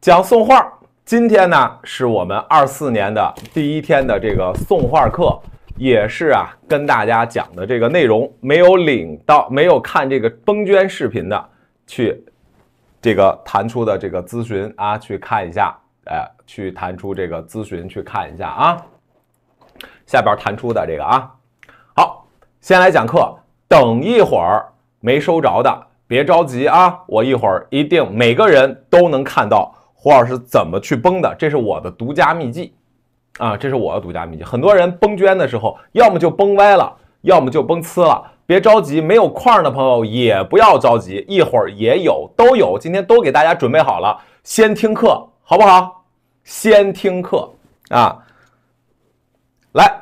讲送画今天呢是我们二四年的第一天的这个送画课，也是啊跟大家讲的这个内容。没有领到、没有看这个崩娟视频的，去这个弹出的这个咨询啊，去看一下。哎，去弹出这个咨询，去看一下啊。下边弹出的这个啊，好，先来讲课。等一会儿没收着的，别着急啊，我一会儿一定每个人都能看到。胡老师怎么去崩的？这是我的独家秘籍，啊，这是我的独家秘籍。很多人崩捐的时候，要么就崩歪了，要么就崩呲了。别着急，没有框的朋友也不要着急，一会儿也有，都有，今天都给大家准备好了。先听课好不好？先听课啊！来，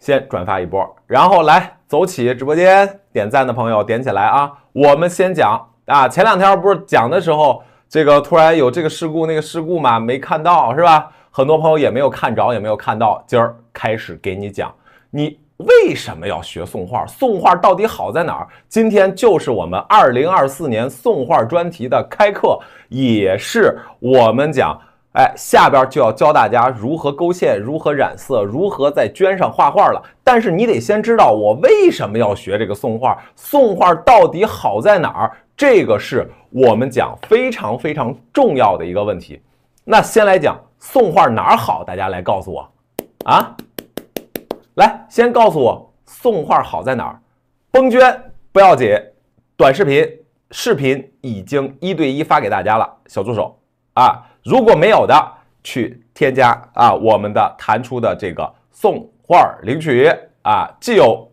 先转发一波，然后来走起！直播间点赞的朋友点起来啊！我们先讲啊，前两天不是讲的时候。这个突然有这个事故那个事故嘛，没看到是吧？很多朋友也没有看着，也没有看到。今儿开始给你讲，你为什么要学送画？送画到底好在哪儿？今天就是我们二零二四年送画专题的开课，也是我们讲，哎，下边就要教大家如何勾线，如何染色，如何在绢上画画了。但是你得先知道我为什么要学这个送画，送画到底好在哪儿？这个是。我们讲非常非常重要的一个问题，那先来讲送画哪儿好？大家来告诉我，啊，来先告诉我送画好在哪儿？崩娟不要紧，短视频视频已经一对一发给大家了，小助手啊，如果没有的去添加啊，我们的弹出的这个送画领取啊，既有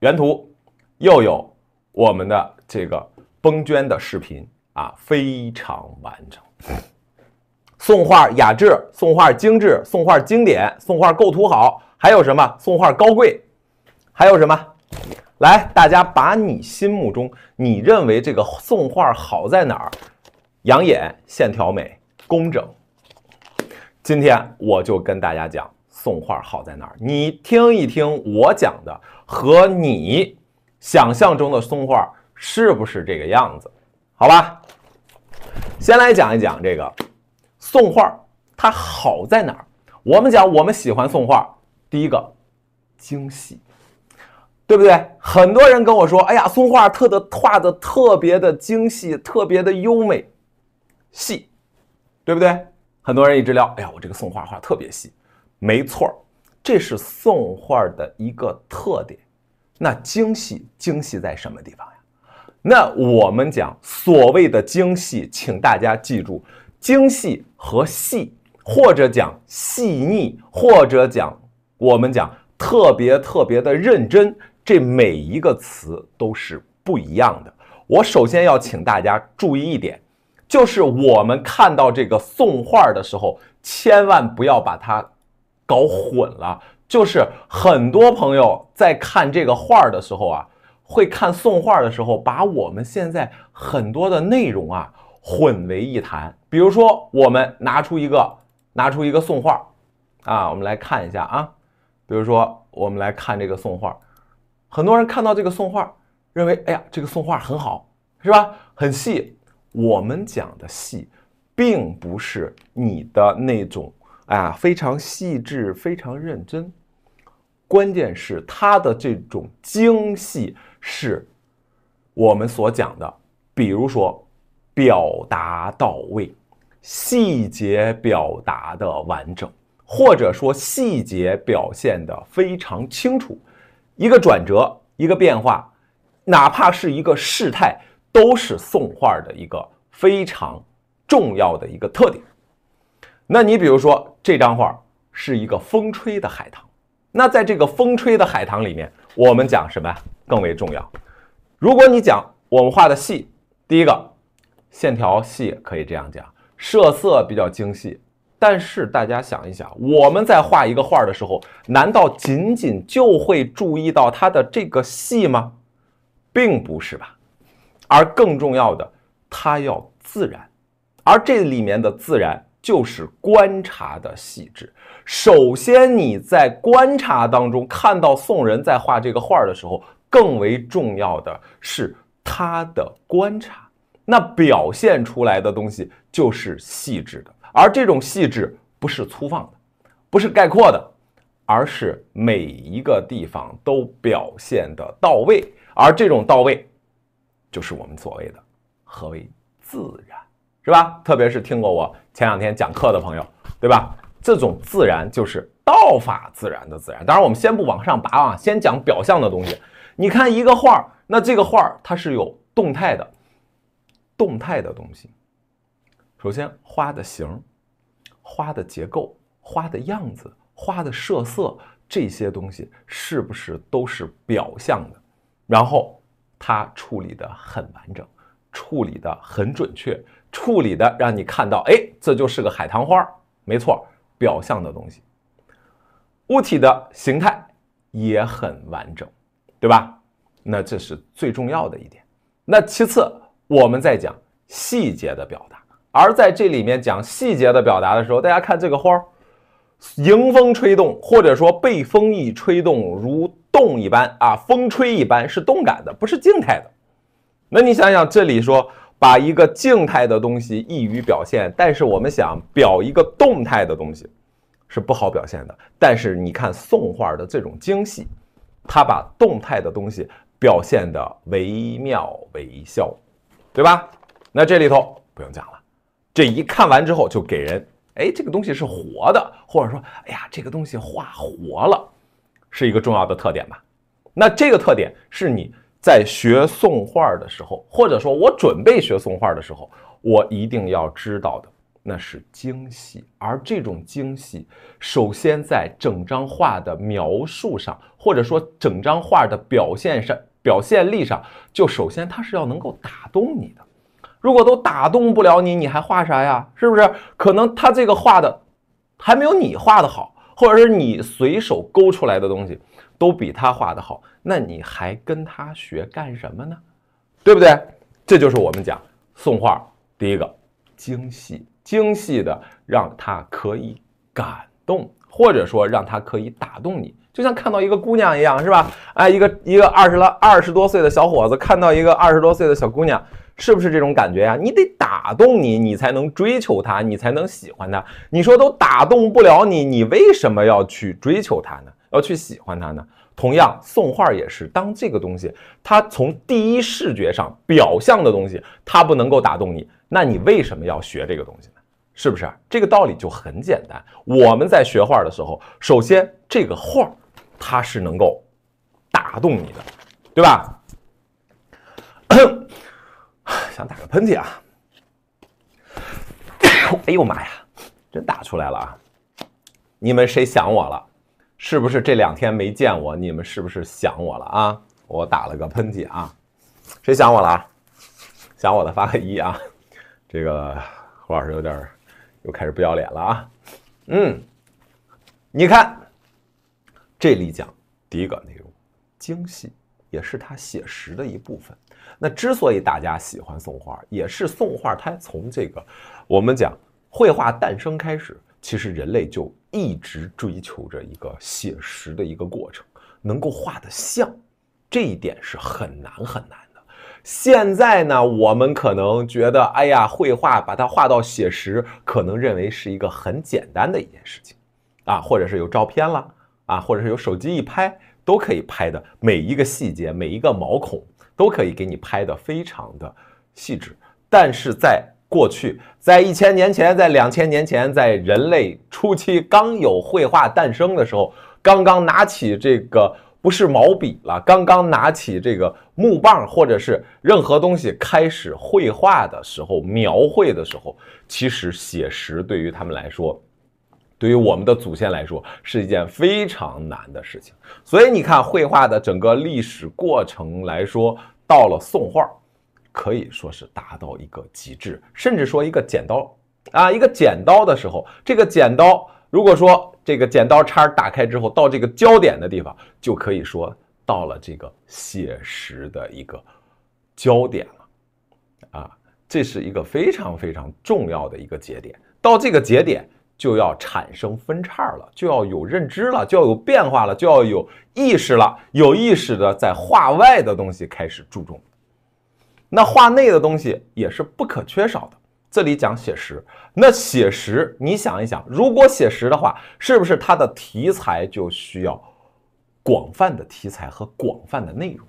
原图又有我们的这个。崩娟的视频啊，非常完整。宋画雅致，宋画精致，宋画经典，宋画构图好，还有什么？宋画高贵，还有什么？来，大家把你心目中你认为这个宋画好在哪儿？养眼，线条美，工整。今天我就跟大家讲宋画好在哪儿，你听一听我讲的和你想象中的宋画。是不是这个样子？好吧，先来讲一讲这个宋画，它好在哪儿？我们讲我们喜欢宋画，第一个精细，对不对？很多人跟我说，哎呀，宋画特的画的特别的精细，特别的优美，细，对不对？很多人一直聊，哎呀，我这个宋画画特别细，没错这是宋画的一个特点。那精细精细在什么地方呀？那我们讲所谓的精细，请大家记住，精细和细，或者讲细腻，或者讲我们讲特别特别的认真，这每一个词都是不一样的。我首先要请大家注意一点，就是我们看到这个送画的时候，千万不要把它搞混了。就是很多朋友在看这个画的时候啊。会看宋画的时候，把我们现在很多的内容啊混为一谈。比如说，我们拿出一个拿出一个宋画，啊，我们来看一下啊。比如说，我们来看这个宋画。很多人看到这个宋画，认为哎呀，这个宋画很好，是吧？很细。我们讲的细，并不是你的那种啊，非常细致，非常认真。关键是它的这种精细。是我们所讲的，比如说表达到位，细节表达的完整，或者说细节表现的非常清楚，一个转折，一个变化，哪怕是一个事态，都是送画的一个非常重要的一个特点。那你比如说这张画是一个风吹的海棠，那在这个风吹的海棠里面。我们讲什么更为重要。如果你讲我们画的细，第一个线条细可以这样讲，设色比较精细。但是大家想一想，我们在画一个画的时候，难道仅仅就会注意到它的这个细吗？并不是吧。而更重要的，它要自然，而这里面的自然就是观察的细致。首先，你在观察当中看到宋人在画这个画的时候，更为重要的是他的观察，那表现出来的东西就是细致的，而这种细致不是粗放的，不是概括的，而是每一个地方都表现的到位，而这种到位，就是我们所谓的何为自然，是吧？特别是听过我前两天讲课的朋友，对吧？这种自然就是道法自然的自然。当然，我们先不往上拔啊，先讲表象的东西。你看一个画儿，那这个画儿它是有动态的，动态的东西。首先，花的形、花的结构、花的样子、花的设色这些东西是不是都是表象的？然后，它处理的很完整，处理的很准确，处理的让你看到，哎，这就是个海棠花，没错。表象的东西，物体的形态也很完整，对吧？那这是最重要的一点。那其次，我们在讲细节的表达。而在这里面讲细节的表达的时候，大家看这个花儿迎风吹动，或者说被风一吹动，如动一般啊，风吹一般是动感的，不是静态的。那你想想这里说。把一个静态的东西易于表现，但是我们想表一个动态的东西，是不好表现的。但是你看宋画的这种精细，它把动态的东西表现的惟妙惟肖，对吧？那这里头不用讲了，这一看完之后就给人，哎，这个东西是活的，或者说，哎呀，这个东西画活了，是一个重要的特点吧？那这个特点是你。在学送画的时候，或者说我准备学送画的时候，我一定要知道的，那是精细。而这种精细，首先在整张画的描述上，或者说整张画的表现上、表现力上，就首先它是要能够打动你的。如果都打动不了你，你还画啥呀？是不是？可能他这个画的还没有你画的好，或者是你随手勾出来的东西。都比他画的好，那你还跟他学干什么呢？对不对？这就是我们讲送画，第一个精细，精细的让他可以感动，或者说让他可以打动你，就像看到一个姑娘一样，是吧？哎，一个一个二十了二十多岁的小伙子看到一个二十多岁的小姑娘，是不是这种感觉呀？你得打动你，你才能追求她，你才能喜欢她。你说都打动不了你，你为什么要去追求她呢？要去喜欢它呢？同样，送画也是。当这个东西，它从第一视觉上表象的东西，它不能够打动你，那你为什么要学这个东西呢？是不是？这个道理就很简单。我们在学画的时候，首先这个画，它是能够打动你的，对吧？想打个喷嚏啊！哎呦妈呀，真打出来了啊！你们谁想我了？是不是这两天没见我，你们是不是想我了啊？我打了个喷嚏啊，谁想我了想我的发个一啊。这个胡老师有点又开始不要脸了啊。嗯，你看这里讲第一个内容，精细也是他写实的一部分。那之所以大家喜欢送画，也是送画，它从这个我们讲绘画诞生开始。其实人类就一直追求着一个写实的一个过程，能够画得像，这一点是很难很难的。现在呢，我们可能觉得，哎呀，绘画把它画到写实，可能认为是一个很简单的一件事情，啊，或者是有照片了，啊，或者是有手机一拍都可以拍的，每一个细节，每一个毛孔都可以给你拍的非常的细致，但是在过去，在一千年前，在两千年前，在人类初期刚有绘画诞生的时候，刚刚拿起这个不是毛笔了，刚刚拿起这个木棒或者是任何东西开始绘画的时候，描绘的时候，其实写实对于他们来说，对于我们的祖先来说，是一件非常难的事情。所以你看，绘画的整个历史过程来说，到了宋画。可以说是达到一个极致，甚至说一个剪刀啊，一个剪刀的时候，这个剪刀如果说这个剪刀叉打开之后，到这个焦点的地方，就可以说到了这个写实的一个焦点了啊，这是一个非常非常重要的一个节点。到这个节点就要产生分叉了，就要有认知了，就要有变化了，就要有意识了，有意识的在画外的东西开始注重。那画内的东西也是不可缺少的。这里讲写实，那写实，你想一想，如果写实的话，是不是它的题材就需要广泛的题材和广泛的内容？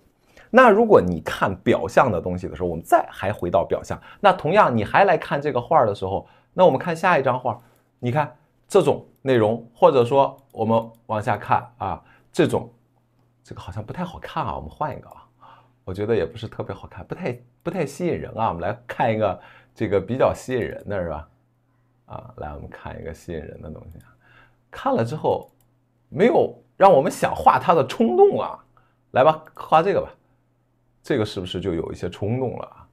那如果你看表象的东西的时候，我们再还回到表象。那同样，你还来看这个画的时候，那我们看下一张画，你看这种内容，或者说我们往下看啊，这种这个好像不太好看啊，我们换一个啊。我觉得也不是特别好看，不太不太吸引人啊。我们来看一个这个比较吸引人的是吧？啊，来，我们看一个吸引人的东西啊。看了之后，没有让我们想画它的冲动啊。来吧，画这个吧。这个是不是就有一些冲动了啊？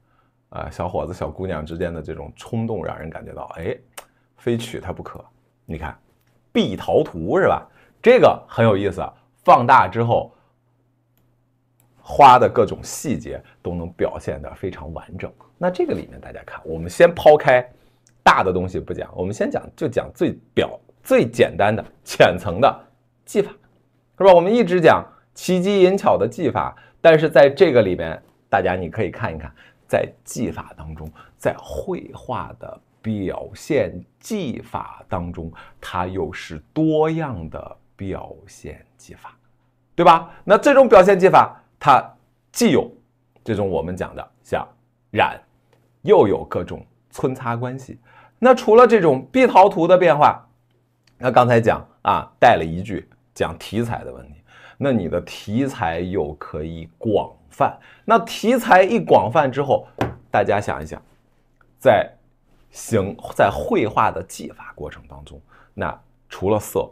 啊，小伙子小姑娘之间的这种冲动，让人感觉到哎，非娶她不可。你看，碧桃图是吧？这个很有意思，放大之后。花的各种细节都能表现得非常完整。那这个里面，大家看，我们先抛开大的东西不讲，我们先讲，就讲最表、最简单的浅层的技法，是吧？我们一直讲奇机淫巧的技法，但是在这个里面，大家你可以看一看，在技法当中，在绘画的表现技法当中，它又是多样的表现技法，对吧？那这种表现技法。它既有这种我们讲的像染，又有各种皴擦关系。那除了这种碧桃图的变化，那刚才讲啊带了一句讲题材的问题，那你的题材又可以广泛。那题材一广泛之后，大家想一想，在行在绘画的技法过程当中，那除了色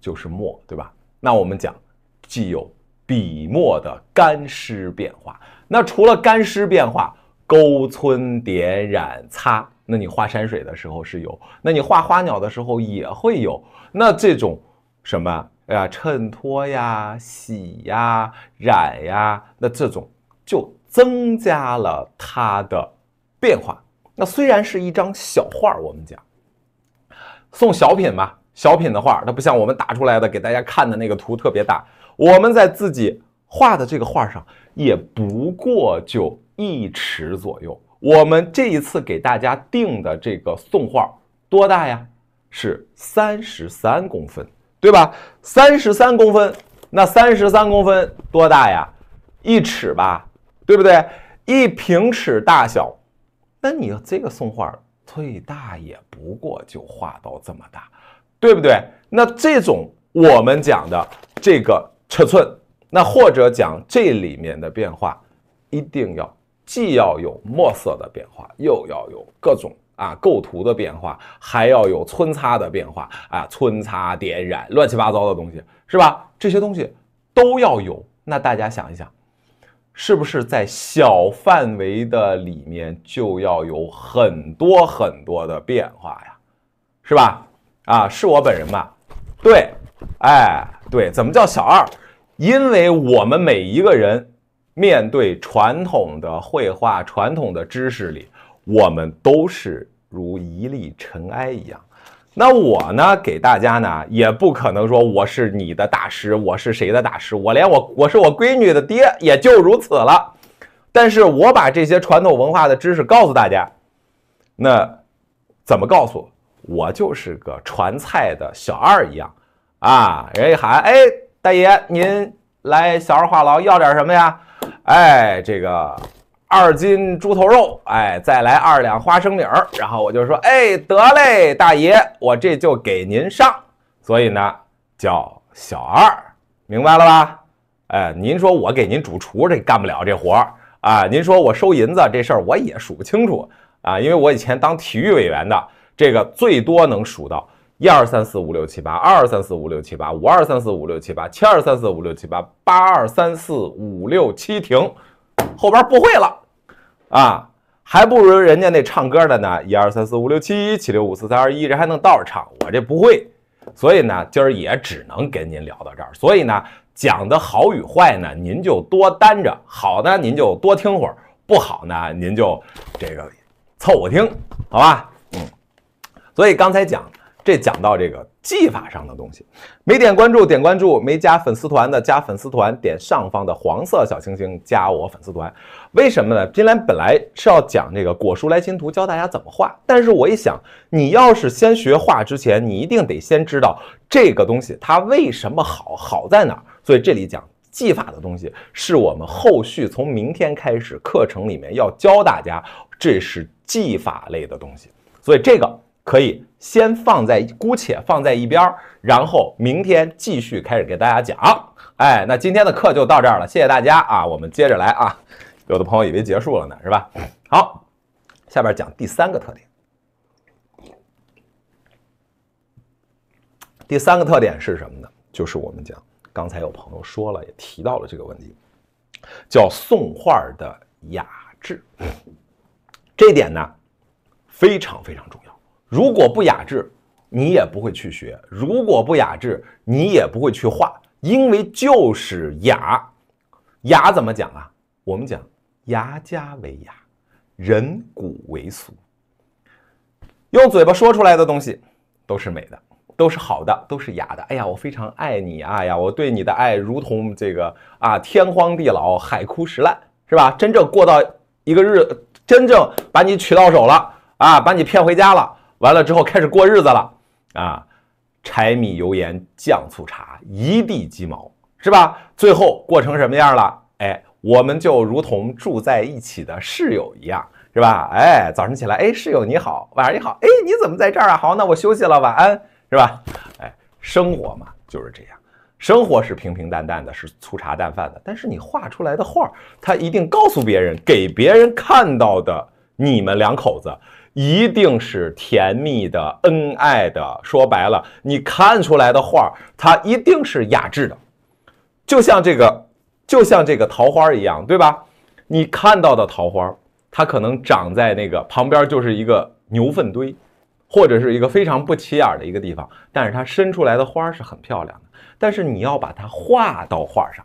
就是墨，对吧？那我们讲既有。笔墨的干湿变化，那除了干湿变化，勾皴点染擦，那你画山水的时候是有，那你画花鸟的时候也会有，那这种什么，哎呀，衬托呀、洗呀、染呀，那这种就增加了它的变化。那虽然是一张小画，我们讲送小品嘛。小品的画，它不像我们打出来的给大家看的那个图特别大。我们在自己画的这个画上也不过就一尺左右。我们这一次给大家定的这个宋画多大呀？是三十三公分，对吧？三十三公分，那三十三公分多大呀？一尺吧，对不对？一平尺大小。那你要这个宋画最大也不过就画到这么大。对不对？那这种我们讲的这个尺寸，那或者讲这里面的变化，一定要既要有墨色的变化，又要有各种啊构图的变化，还要有皴擦的变化啊，皴擦点染，乱七八糟的东西，是吧？这些东西都要有。那大家想一想，是不是在小范围的里面就要有很多很多的变化呀？是吧？啊，是我本人吧？对，哎，对，怎么叫小二？因为我们每一个人面对传统的绘画、传统的知识里，我们都是如一粒尘埃一样。那我呢，给大家呢，也不可能说我是你的大师，我是谁的大师？我连我，我是我闺女的爹，也就如此了。但是我把这些传统文化的知识告诉大家，那怎么告诉？我就是个传菜的小二一样，啊，人一喊，哎，大爷，您来，小二话痨，要点什么呀？哎，这个二斤猪头肉，哎，再来二两花生米。然后我就说，哎，得嘞，大爷，我这就给您上。所以呢，叫小二，明白了吧？哎，您说我给您主厨这干不了这活儿啊？您说我收银子这事儿我也数不清楚啊，因为我以前当体育委员的。这个最多能数到一二三四五六七八，二二三四五六七八，五二三四五六七八，七二三四五六七八，八二三四五六七停，后边不会了啊，还不如人家那唱歌的呢，一二三四五六七七六五四三二一，人还能倒着唱，我这不会，所以呢，今儿也只能跟您聊到这儿。所以呢，讲的好与坏呢，您就多担着，好的您就多听会儿，不好呢，您就这个凑合听，好吧？所以刚才讲这讲到这个技法上的东西，没点关注点关注，没加粉丝团的加粉丝团，点上方的黄色小星星加我粉丝团。为什么呢？今天本来是要讲这个《果蔬来禽图》，教大家怎么画。但是我一想，你要是先学画之前，你一定得先知道这个东西它为什么好，好在哪儿。所以这里讲技法的东西，是我们后续从明天开始课程里面要教大家，这是技法类的东西。所以这个。可以先放在姑且放在一边儿，然后明天继续开始给大家讲。哎，那今天的课就到这儿了，谢谢大家啊！我们接着来啊，有的朋友以为结束了呢，是吧？好，下边讲第三个特点。第三个特点是什么呢？就是我们讲刚才有朋友说了，也提到了这个问题，叫宋画的雅致，这点呢非常非常重要。如果不雅致，你也不会去学；如果不雅致，你也不会去画。因为就是雅，雅怎么讲啊？我们讲雅加为雅，人古为俗。用嘴巴说出来的东西，都是美的，都是好的，都是雅的。哎呀，我非常爱你啊呀！我对你的爱如同这个啊，天荒地老，海枯石烂，是吧？真正过到一个日，真正把你娶到手了啊，把你骗回家了。完了之后开始过日子了，啊，柴米油盐酱醋茶，一地鸡毛，是吧？最后过成什么样了？哎，我们就如同住在一起的室友一样，是吧？哎，早晨起来，哎，室友你好，晚上你好，哎，你怎么在这儿啊？好，那我休息了，晚安，是吧？哎，生活嘛就是这样，生活是平平淡淡的，是粗茶淡饭的，但是你画出来的画，他一定告诉别人，给别人看到的你们两口子。一定是甜蜜的、恩爱的。说白了，你看出来的画，它一定是雅致的。就像这个，就像这个桃花一样，对吧？你看到的桃花，它可能长在那个旁边就是一个牛粪堆，或者是一个非常不起眼的一个地方，但是它伸出来的花是很漂亮的。但是你要把它画到画上，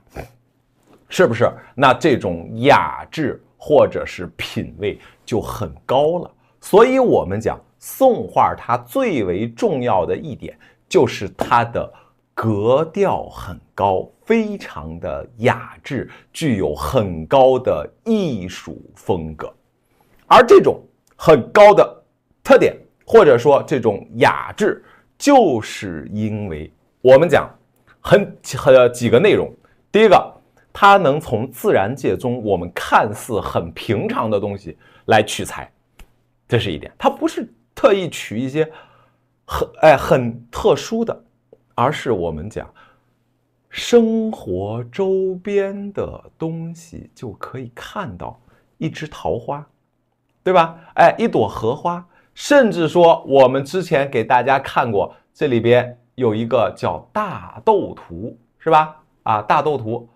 是不是？那这种雅致或者是品味就很高了。所以，我们讲宋画，它最为重要的一点就是它的格调很高，非常的雅致，具有很高的艺术风格。而这种很高的特点，或者说这种雅致，就是因为我们讲很很几个内容。第一个，它能从自然界中我们看似很平常的东西来取材。这是一点，它不是特意取一些很哎很特殊的，而是我们讲生活周边的东西就可以看到一枝桃花，对吧？哎，一朵荷花，甚至说我们之前给大家看过，这里边有一个叫大豆图，是吧？啊，大豆图，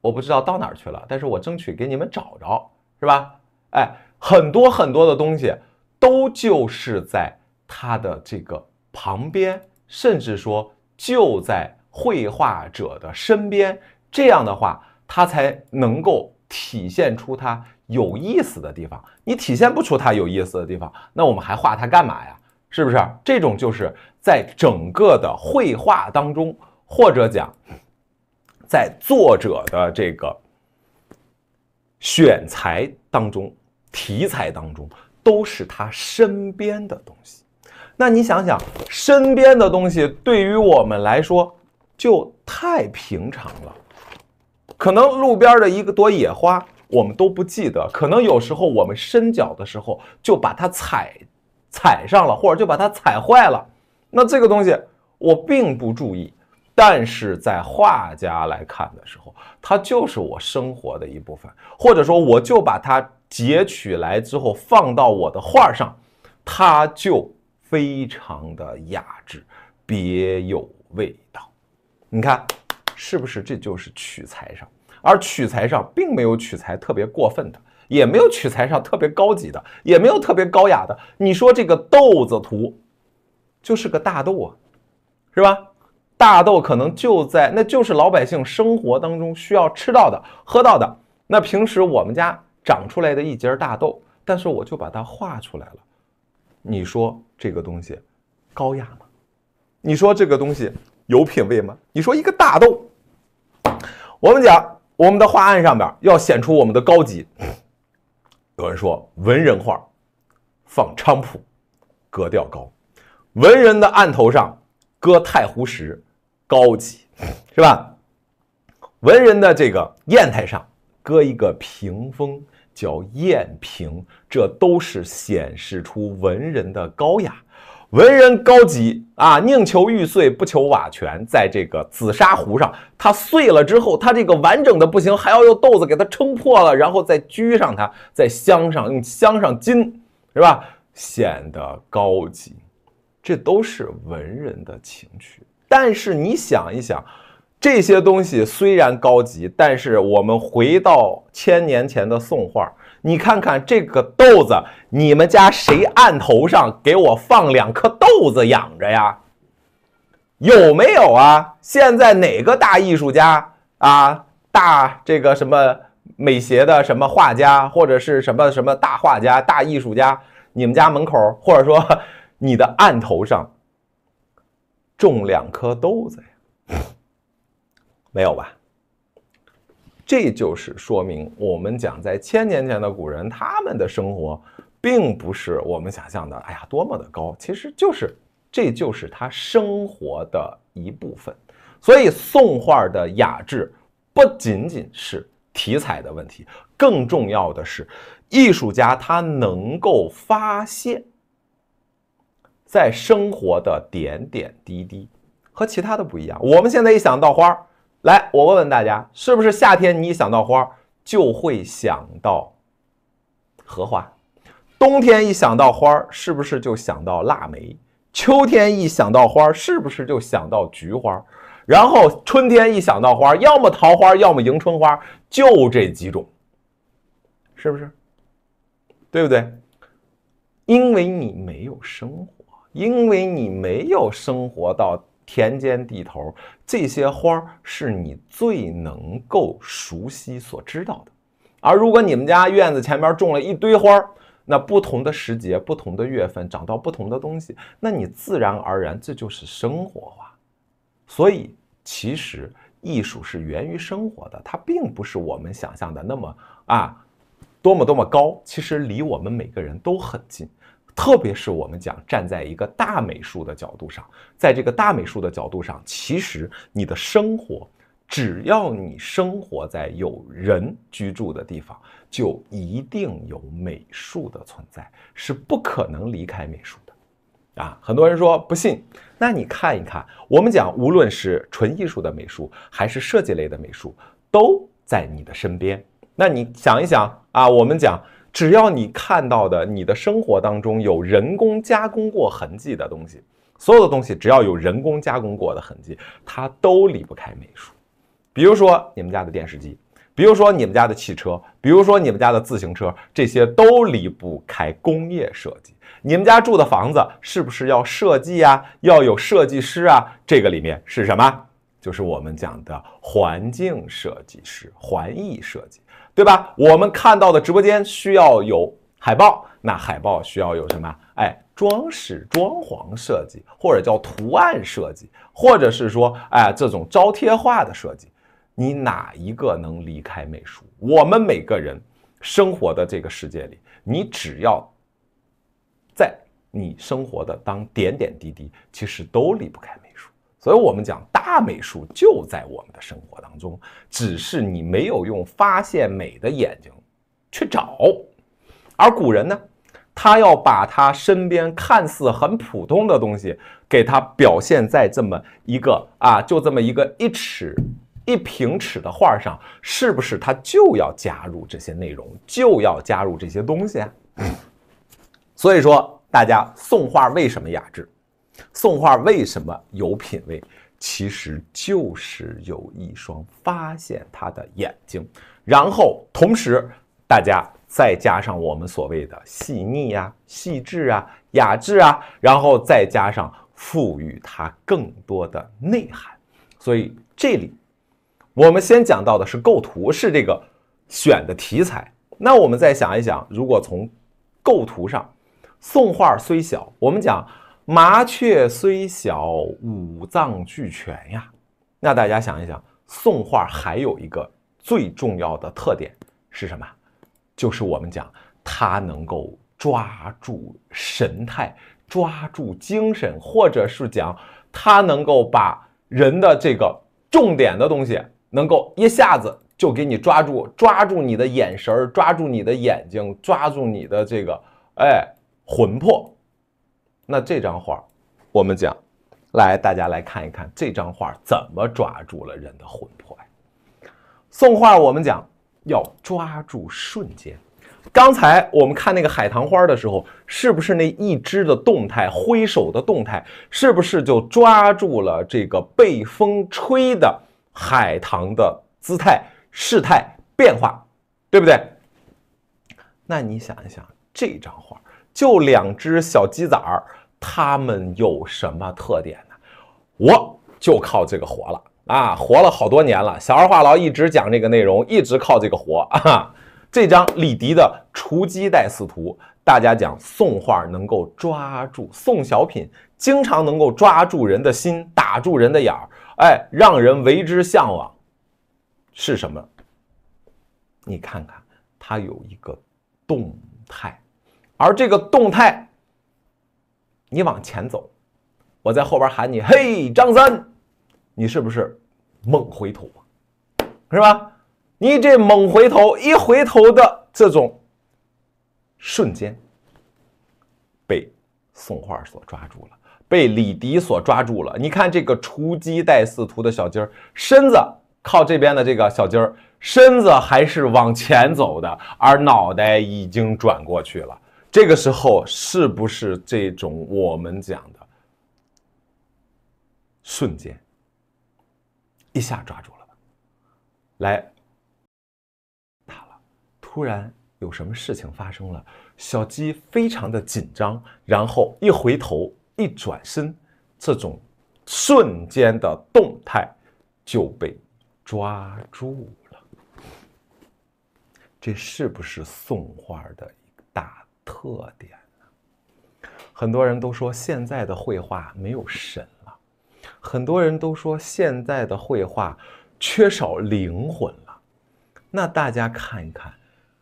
我不知道到哪去了，但是我争取给你们找着，是吧？哎，很多很多的东西。都就是在他的这个旁边，甚至说就在绘画者的身边，这样的话，他才能够体现出他有意思的地方。你体现不出他有意思的地方，那我们还画他干嘛呀？是不是？这种就是在整个的绘画当中，或者讲，在作者的这个选材当中、题材当中。都是他身边的东西，那你想想，身边的东西对于我们来说就太平常了。可能路边的一个朵野花，我们都不记得。可能有时候我们伸脚的时候就把它踩踩上了，或者就把它踩坏了。那这个东西我并不注意，但是在画家来看的时候，它就是我生活的一部分，或者说我就把它。截取来之后放到我的画上，它就非常的雅致，别有味道。你看是不是？这就是取材上，而取材上并没有取材特别过分的，也没有取材上特别高级的，也没有特别高雅的。你说这个豆子图就是个大豆啊，是吧？大豆可能就在那就是老百姓生活当中需要吃到的、喝到的。那平时我们家。长出来的一节大豆，但是我就把它画出来了。你说这个东西高雅吗？你说这个东西有品位吗？你说一个大豆？我们讲我们的画案上边要显出我们的高级。有人说文人画放菖蒲，格调高；文人的案头上搁太湖石，高级，是吧？文人的这个砚台上搁一个屏风。叫艳屏，这都是显示出文人的高雅，文人高级啊，宁求玉碎不求瓦全。在这个紫砂壶上，它碎了之后，它这个完整的不行，还要用豆子给它撑破了，然后再锔上它，再镶上用镶上金，是吧？显得高级，这都是文人的情趣。但是你想一想。这些东西虽然高级，但是我们回到千年前的宋画，你看看这个豆子，你们家谁案头上给我放两颗豆子养着呀？有没有啊？现在哪个大艺术家啊？大这个什么美协的什么画家，或者是什么什么大画家、大艺术家，你们家门口或者说你的案头上种两颗豆子？没有吧？这就是说明，我们讲在千年前的古人，他们的生活并不是我们想象的。哎呀，多么的高，其实就是这就是他生活的一部分。所以，宋画的雅致不仅仅是题材的问题，更重要的是艺术家他能够发现在生活的点点滴滴和其他的不一样。我们现在一想到花。来，我问问大家，是不是夏天你一想到花就会想到荷花？冬天一想到花，是不是就想到腊梅？秋天一想到花，是不是就想到菊花？然后春天一想到花，要么桃花，要么迎春花，就这几种，是不是？对不对？因为你没有生活，因为你没有生活到。田间地头这些花儿是你最能够熟悉所知道的，而如果你们家院子前面种了一堆花儿，那不同的时节、不同的月份长到不同的东西，那你自然而然这就是生活化。所以，其实艺术是源于生活的，它并不是我们想象的那么啊多么多么高，其实离我们每个人都很近。特别是我们讲站在一个大美术的角度上，在这个大美术的角度上，其实你的生活，只要你生活在有人居住的地方，就一定有美术的存在，是不可能离开美术的，啊，很多人说不信，那你看一看，我们讲无论是纯艺术的美术，还是设计类的美术，都在你的身边。那你想一想啊，我们讲。只要你看到的，你的生活当中有人工加工过痕迹的东西，所有的东西只要有人工加工过的痕迹，它都离不开美术。比如说你们家的电视机，比如说你们家的汽车，比如说你们家的自行车，这些都离不开工业设计。你们家住的房子是不是要设计啊？要有设计师啊？这个里面是什么？就是我们讲的环境设计师，环艺设计。对吧？我们看到的直播间需要有海报，那海报需要有什么？哎，装饰、装潢设计，或者叫图案设计，或者是说，哎，这种招贴画的设计，你哪一个能离开美术？我们每个人生活的这个世界里，你只要在你生活的当点点滴滴，其实都离不开美。所以我们讲大美术就在我们的生活当中，只是你没有用发现美的眼睛去找，而古人呢，他要把他身边看似很普通的东西，给他表现在这么一个啊，就这么一个一尺一平尺的画上，是不是他就要加入这些内容，就要加入这些东西啊？所以说，大家宋画为什么雅致？宋画为什么有品位？其实就是有一双发现它的眼睛，然后同时大家再加上我们所谓的细腻啊、细致啊、雅致啊，然后再加上赋予它更多的内涵。所以这里我们先讲到的是构图，是这个选的题材。那我们再想一想，如果从构图上，宋画虽小，我们讲。麻雀虽小，五脏俱全呀。那大家想一想，宋画还有一个最重要的特点是什么？就是我们讲，它能够抓住神态，抓住精神，或者是讲，它能够把人的这个重点的东西，能够一下子就给你抓住，抓住你的眼神，抓住你的眼睛，抓住你的这个哎魂魄。那这张画，我们讲，来大家来看一看这张画怎么抓住了人的魂魄呀？送画我们讲要抓住瞬间。刚才我们看那个海棠花的时候，是不是那一只的动态挥手的动态，是不是就抓住了这个被风吹的海棠的姿态、事态变化，对不对？那你想一想，这张画就两只小鸡仔儿。他们有什么特点呢？我就靠这个活了啊，活了好多年了。小二话痨一直讲这个内容，一直靠这个活。这张李迪的《雏鸡带四图》，大家讲宋画能够抓住宋小品，经常能够抓住人的心，打住人的眼儿，哎，让人为之向往，是什么？你看看，它有一个动态，而这个动态。你往前走，我在后边喊你，嘿，张三，你是不是猛回头啊？是吧？你这猛回头一回头的这种瞬间，被宋画所抓住了，被李迪所抓住了。你看这个雏鸡带四图的小鸡儿，身子靠这边的这个小鸡儿身子还是往前走的，而脑袋已经转过去了。这个时候是不是这种我们讲的瞬间一下抓住了？来，大了！突然有什么事情发生了，小鸡非常的紧张，然后一回头，一转身，这种瞬间的动态就被抓住了。这是不是送花的？特点呢？很多人都说现在的绘画没有神了，很多人都说现在的绘画缺少灵魂了。那大家看一看，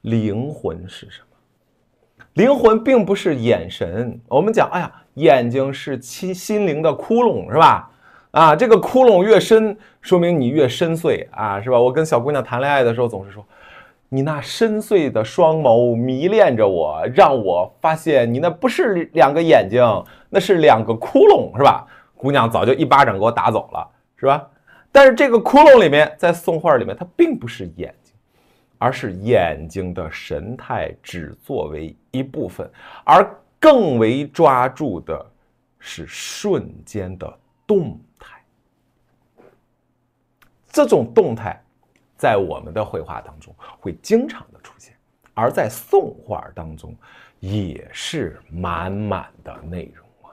灵魂是什么？灵魂并不是眼神。我们讲，哎呀，眼睛是心心灵的窟窿，是吧？啊，这个窟窿越深，说明你越深邃啊，是吧？我跟小姑娘谈恋爱的时候，总是说。你那深邃的双眸迷恋着我，让我发现你那不是两个眼睛，那是两个窟窿，是吧？姑娘早就一巴掌给我打走了，是吧？但是这个窟窿里面，在宋画里面，它并不是眼睛，而是眼睛的神态，只作为一部分，而更为抓住的是瞬间的动态，这种动态。在我们的绘画当中会经常的出现，而在宋画当中也是满满的内容啊，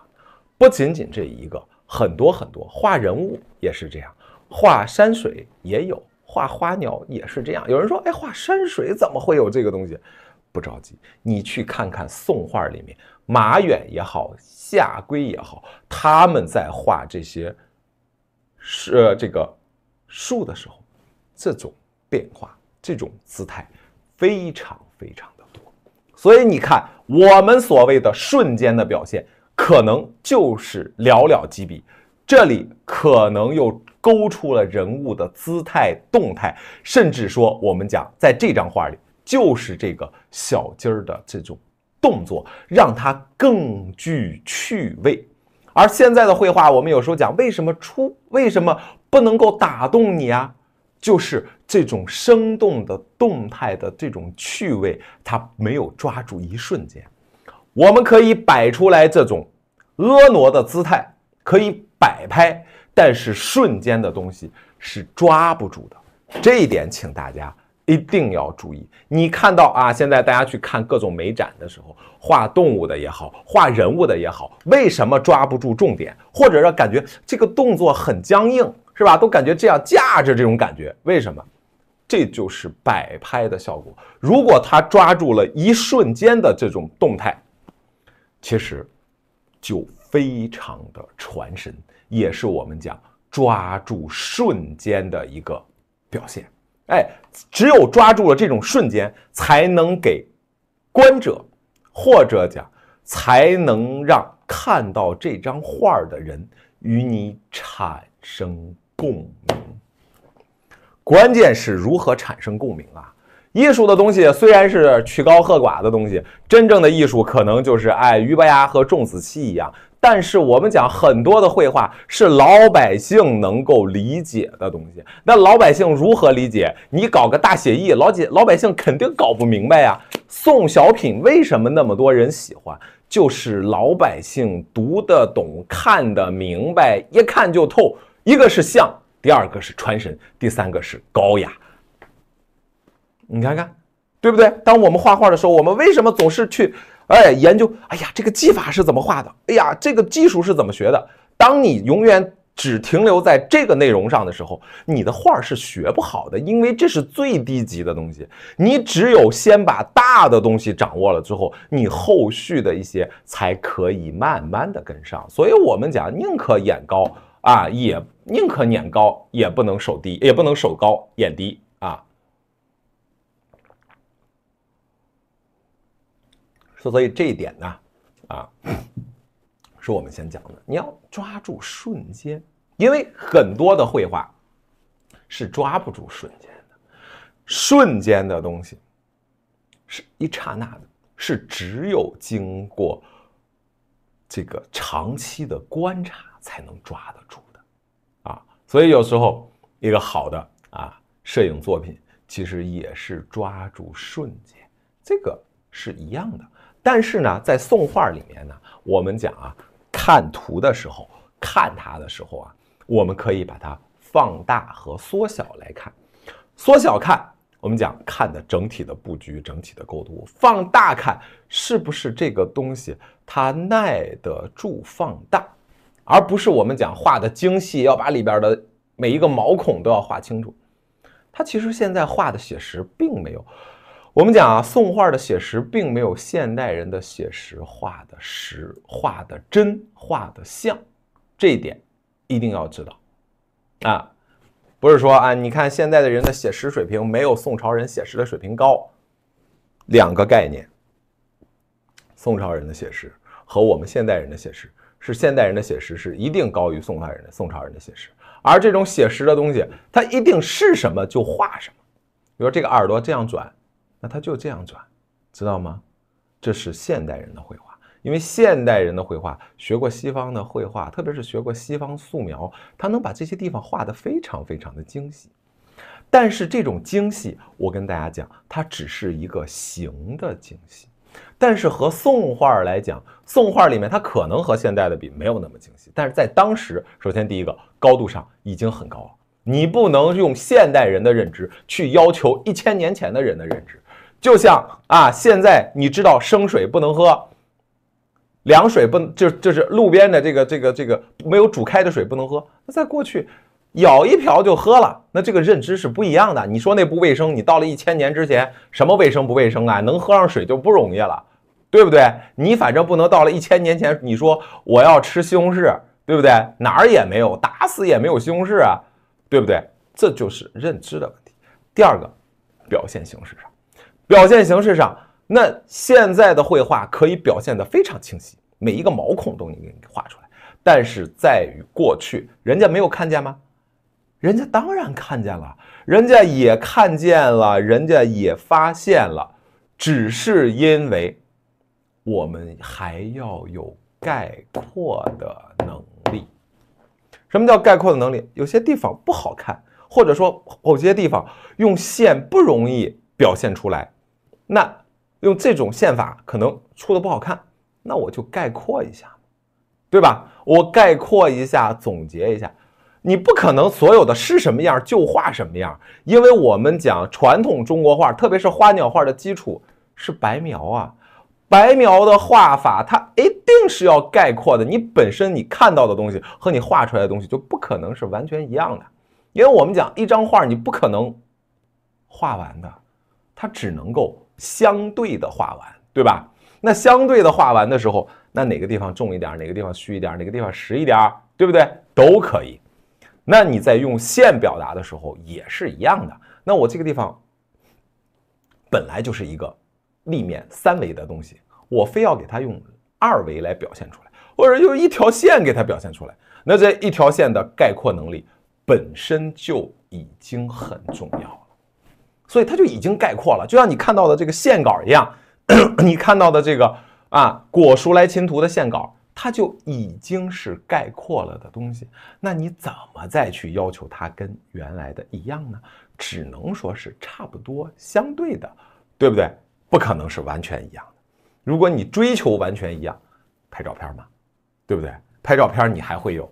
不仅仅这一个，很多很多画人物也是这样，画山水也有，画花鸟也是这样。有人说：“哎，画山水怎么会有这个东西？”不着急，你去看看宋画里面，马远也好，夏圭也好，他们在画这些是这个树的时候。这种变化，这种姿态，非常非常的多，所以你看，我们所谓的瞬间的表现，可能就是寥寥几笔。这里可能又勾出了人物的姿态、动态，甚至说，我们讲，在这张画里，就是这个小鸡儿的这种动作，让它更具趣味。而现在的绘画，我们有时候讲，为什么出，为什么不能够打动你啊？就是这种生动的、动态的这种趣味，它没有抓住一瞬间。我们可以摆出来这种婀娜的姿态，可以摆拍，但是瞬间的东西是抓不住的。这一点，请大家一定要注意。你看到啊，现在大家去看各种美展的时候，画动物的也好，画人物的也好，为什么抓不住重点，或者说感觉这个动作很僵硬？是吧？都感觉这样架着这种感觉，为什么？这就是摆拍的效果。如果他抓住了一瞬间的这种动态，其实就非常的传神，也是我们讲抓住瞬间的一个表现。哎，只有抓住了这种瞬间，才能给观者，或者讲，才能让看到这张画的人与你产生。共鸣，关键是如何产生共鸣啊？艺术的东西虽然是曲高和寡的东西，真正的艺术可能就是哎，俞伯牙和钟子期一样。但是我们讲很多的绘画是老百姓能够理解的东西。那老百姓如何理解？你搞个大写意，老姐老百姓肯定搞不明白呀。宋小品为什么那么多人喜欢？就是老百姓读得懂、看得明白，一看就透。一个是像，第二个是传神，第三个是高雅。你看看，对不对？当我们画画的时候，我们为什么总是去，哎，研究，哎呀，这个技法是怎么画的？哎呀，这个技术是怎么学的？当你永远只停留在这个内容上的时候，你的画是学不好的，因为这是最低级的东西。你只有先把大的东西掌握了之后，你后续的一些才可以慢慢的跟上。所以，我们讲，宁可眼高。啊，也宁可眼高，也不能手低，也不能手高眼低啊。所以这一点呢，啊，是我们先讲的，你要抓住瞬间，因为很多的绘画是抓不住瞬间的，瞬间的东西是一刹那的，是只有经过。这个长期的观察才能抓得住的，啊，所以有时候一个好的啊摄影作品，其实也是抓住瞬间，这个是一样的。但是呢，在宋画里面呢，我们讲啊，看图的时候看它的时候啊，我们可以把它放大和缩小来看，缩小看。我们讲看的整体的布局、整体的构图，放大看是不是这个东西它耐得住放大，而不是我们讲画的精细，要把里边的每一个毛孔都要画清楚。它其实现在画的写实并没有，我们讲啊，宋画的写实并没有现代人的写实画的实、画的真、画的像，这一点一定要知道啊。不是说啊，你看现在的人的写实水平没有宋朝人写实的水平高，两个概念。宋朝人的写实和我们现代人的写实是现代人的写实是一定高于宋代人的宋朝人的写实，而这种写实的东西，它一定是什么就画什么，比如说这个耳朵这样转，那它就这样转，知道吗？这是现代人的绘画。因为现代人的绘画学过西方的绘画，特别是学过西方素描，他能把这些地方画得非常非常的精细。但是这种精细，我跟大家讲，它只是一个形的精细。但是和宋画来讲，宋画里面它可能和现代的比没有那么精细，但是在当时，首先第一个高度上已经很高了。你不能用现代人的认知去要求一千年前的人的认知。就像啊，现在你知道生水不能喝。凉水不就就是路边的这个这个这个没有煮开的水不能喝？那在过去，舀一瓢就喝了，那这个认知是不一样的。你说那不卫生，你到了一千年之前，什么卫生不卫生啊？能喝上水就不容易了，对不对？你反正不能到了一千年前，你说我要吃西红柿，对不对？哪儿也没有，打死也没有西红柿啊，对不对？这就是认知的问题。第二个，表现形式上，表现形式上。那现在的绘画可以表现得非常清晰，每一个毛孔都能给你画出来。但是，在于过去，人家没有看见吗？人家当然看见了，人家也看见了，人家也发现了，只是因为我们还要有概括的能力。什么叫概括的能力？有些地方不好看，或者说某些地方用线不容易表现出来，那。用这种线法可能出的不好看，那我就概括一下，对吧？我概括一下，总结一下。你不可能所有的是什么样就画什么样，因为我们讲传统中国画，特别是花鸟画的基础是白描啊。白描的画法，它一定是要概括的。你本身你看到的东西和你画出来的东西就不可能是完全一样的，因为我们讲一张画你不可能画完的，它只能够。相对的画完，对吧？那相对的画完的时候，那哪个地方重一点，哪个地方虚一点，哪个地方实一点，对不对？都可以。那你在用线表达的时候也是一样的。那我这个地方本来就是一个立面三维的东西，我非要给它用二维来表现出来，或者用一条线给它表现出来，那这一条线的概括能力本身就已经很重要。所以它就已经概括了，就像你看到的这个线稿一样，你看到的这个啊，果蔬来禽图的线稿，它就已经是概括了的东西。那你怎么再去要求它跟原来的一样呢？只能说是差不多相对的，对不对？不可能是完全一样的。如果你追求完全一样，拍照片嘛，对不对？拍照片你还会有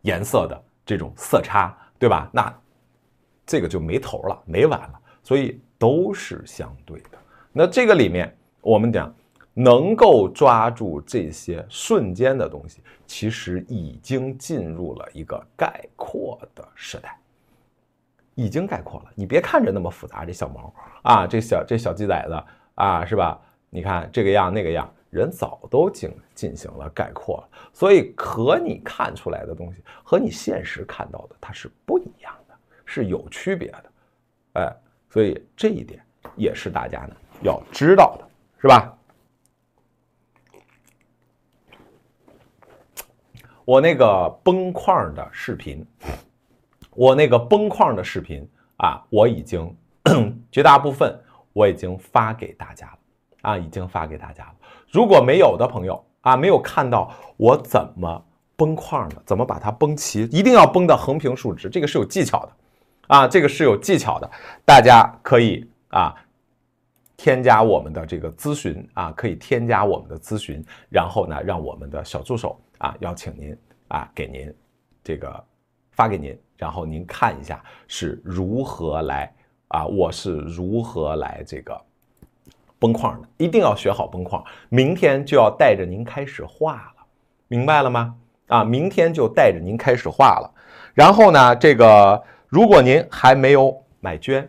颜色的这种色差，对吧？那这个就没头了，没完了。所以都是相对的。那这个里面，我们讲能够抓住这些瞬间的东西，其实已经进入了一个概括的时代，已经概括了。你别看着那么复杂，这小猫啊，这小这小鸡崽子啊，是吧？你看这个样那个样，人早都进进行了概括了。所以，和你看出来的东西，和你现实看到的，它是不一样的，是有区别的，哎。所以这一点也是大家呢要知道的，是吧？我那个崩矿的视频，我那个崩矿的视频啊，我已经 绝大部分我已经发给大家了啊，已经发给大家了。如果没有的朋友啊，没有看到我怎么崩矿的，怎么把它崩齐，一定要崩到横平竖直，这个是有技巧的。啊，这个是有技巧的，大家可以啊，添加我们的这个咨询啊，可以添加我们的咨询，然后呢，让我们的小助手啊邀请您啊，给您这个发给您，然后您看一下是如何来啊，我是如何来这个崩框的，一定要学好崩框，明天就要带着您开始画了，明白了吗？啊，明天就带着您开始画了，然后呢，这个。如果您还没有买绢，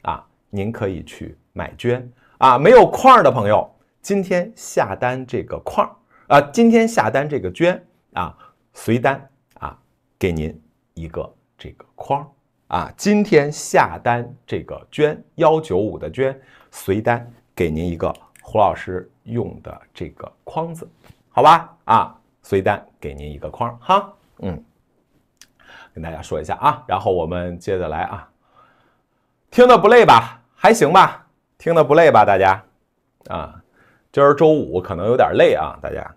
啊，您可以去买绢，啊，没有框儿的朋友，今天下单这个框儿，啊，今天下单这个绢，啊，随单，啊，给您一个这个框儿，啊，今天下单这个绢幺九五的绢，随单给您一个胡老师用的这个框子，好吧，啊，随单给您一个框哈，嗯。跟大家说一下啊，然后我们接着来啊，听的不累吧？还行吧？听的不累吧？大家啊，今儿周五可能有点累啊，大家。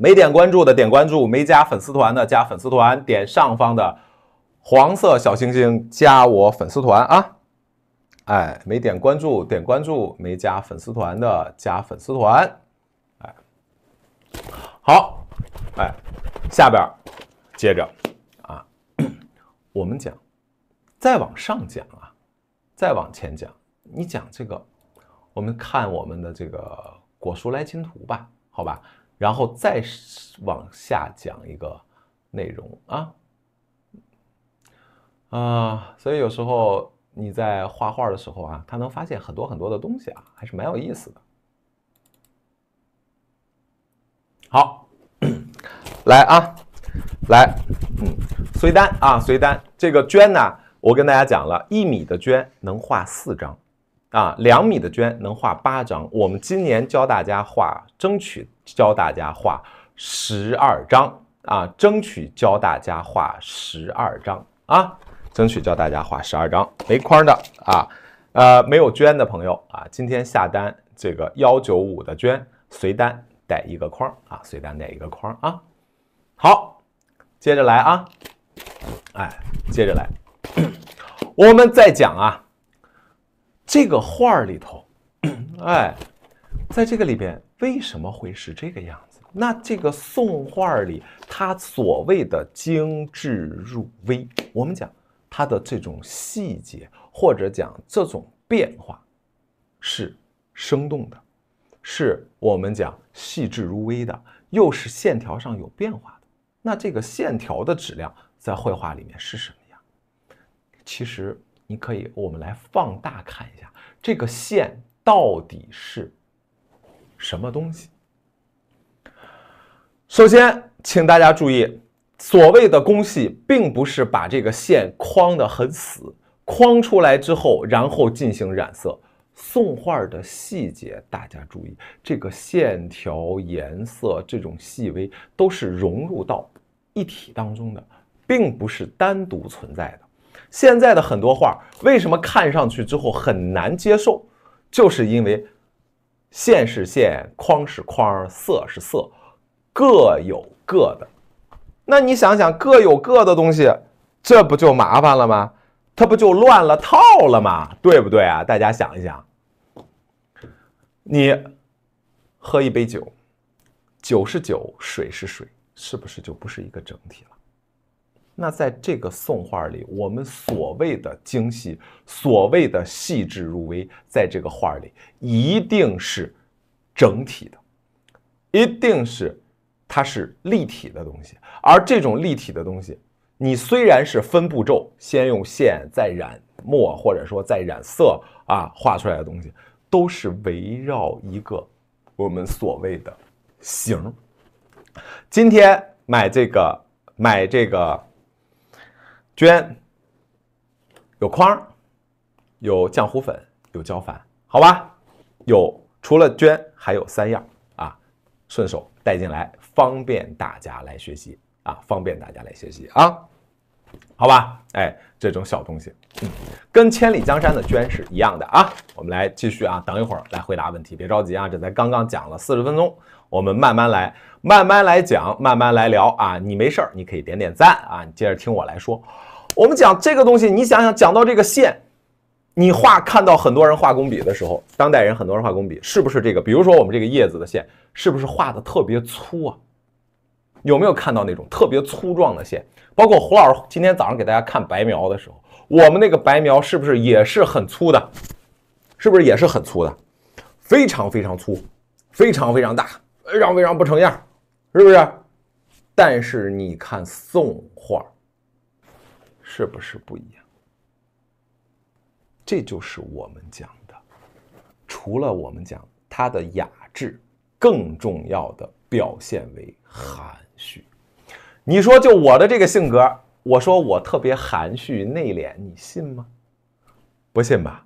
没点关注的点关注，没加粉丝团的加粉丝团，点上方的黄色小星星加我粉丝团啊！哎，没点关注点关注，没加粉丝团的加粉丝团，哎，好，哎，下边。接着，啊，我们讲，再往上讲啊，再往前讲，你讲这个，我们看我们的这个《果蔬来亲图》吧，好吧，然后再往下讲一个内容啊，啊，所以有时候你在画画的时候啊，他能发现很多很多的东西啊，还是蛮有意思的。好，来啊。来，嗯，随单啊，随单。这个绢呢，我跟大家讲了，一米的绢能画四张，啊，两米的绢能画八张。我们今年教大家画，争取教大家画十二张啊，争取教大家画十二张啊，争取教大家画十二张。没框的啊，呃，没有绢的朋友啊，今天下单这个幺九五的绢随单带一个框啊，随单带一个框啊，好。接着来啊，哎，接着来，我们再讲啊，这个画儿里头，哎，在这个里边为什么会是这个样子？那这个宋画里，它所谓的精致入微，我们讲它的这种细节，或者讲这种变化，是生动的，是我们讲细致入微的，又是线条上有变化。那这个线条的质量在绘画里面是什么样？其实你可以，我们来放大看一下这个线到底是什么东西。首先，请大家注意，所谓的工细，并不是把这个线框得很死，框出来之后，然后进行染色。宋画的细节，大家注意，这个线条、颜色这种细微，都是融入到。一体当中的，并不是单独存在的。现在的很多画，为什么看上去之后很难接受，就是因为线是线，框是框，色是色，各有各的。那你想想，各有各的东西，这不就麻烦了吗？它不就乱了套了吗？对不对啊？大家想一想，你喝一杯酒，酒是酒，水是水。是不是就不是一个整体了？那在这个宋画里，我们所谓的精细，所谓的细致入微，在这个画里一定是整体的，一定是它是立体的东西。而这种立体的东西，你虽然是分步骤，先用线，再染墨，或者说再染色啊，画出来的东西，都是围绕一个我们所谓的形。今天买这个，买这个，绢有框，有浆糊粉，有胶矾，好吧？有除了绢还有三样啊，顺手带进来，方便大家来学习啊，方便大家来学习啊，好吧？哎，这种小东西，嗯，跟千里江山的绢是一样的啊。我们来继续啊，等一会儿来回答问题，别着急啊，这才刚刚讲了四十分钟。我们慢慢来，慢慢来讲，慢慢来聊啊！你没事儿，你可以点点赞啊！你接着听我来说。我们讲这个东西，你想想，讲到这个线，你画看到很多人画工笔的时候，当代人很多人画工笔，是不是这个？比如说我们这个叶子的线，是不是画的特别粗啊？有没有看到那种特别粗壮的线？包括胡老师今天早上给大家看白描的时候，我们那个白描是不是也是很粗的？是不是也是很粗的？非常非常粗，非常非常大。让不让不成样，是不是？但是你看宋画，是不是不一样？这就是我们讲的，除了我们讲它的雅致，更重要的表现为含蓄。你说就我的这个性格，我说我特别含蓄内敛，你信吗？不信吧？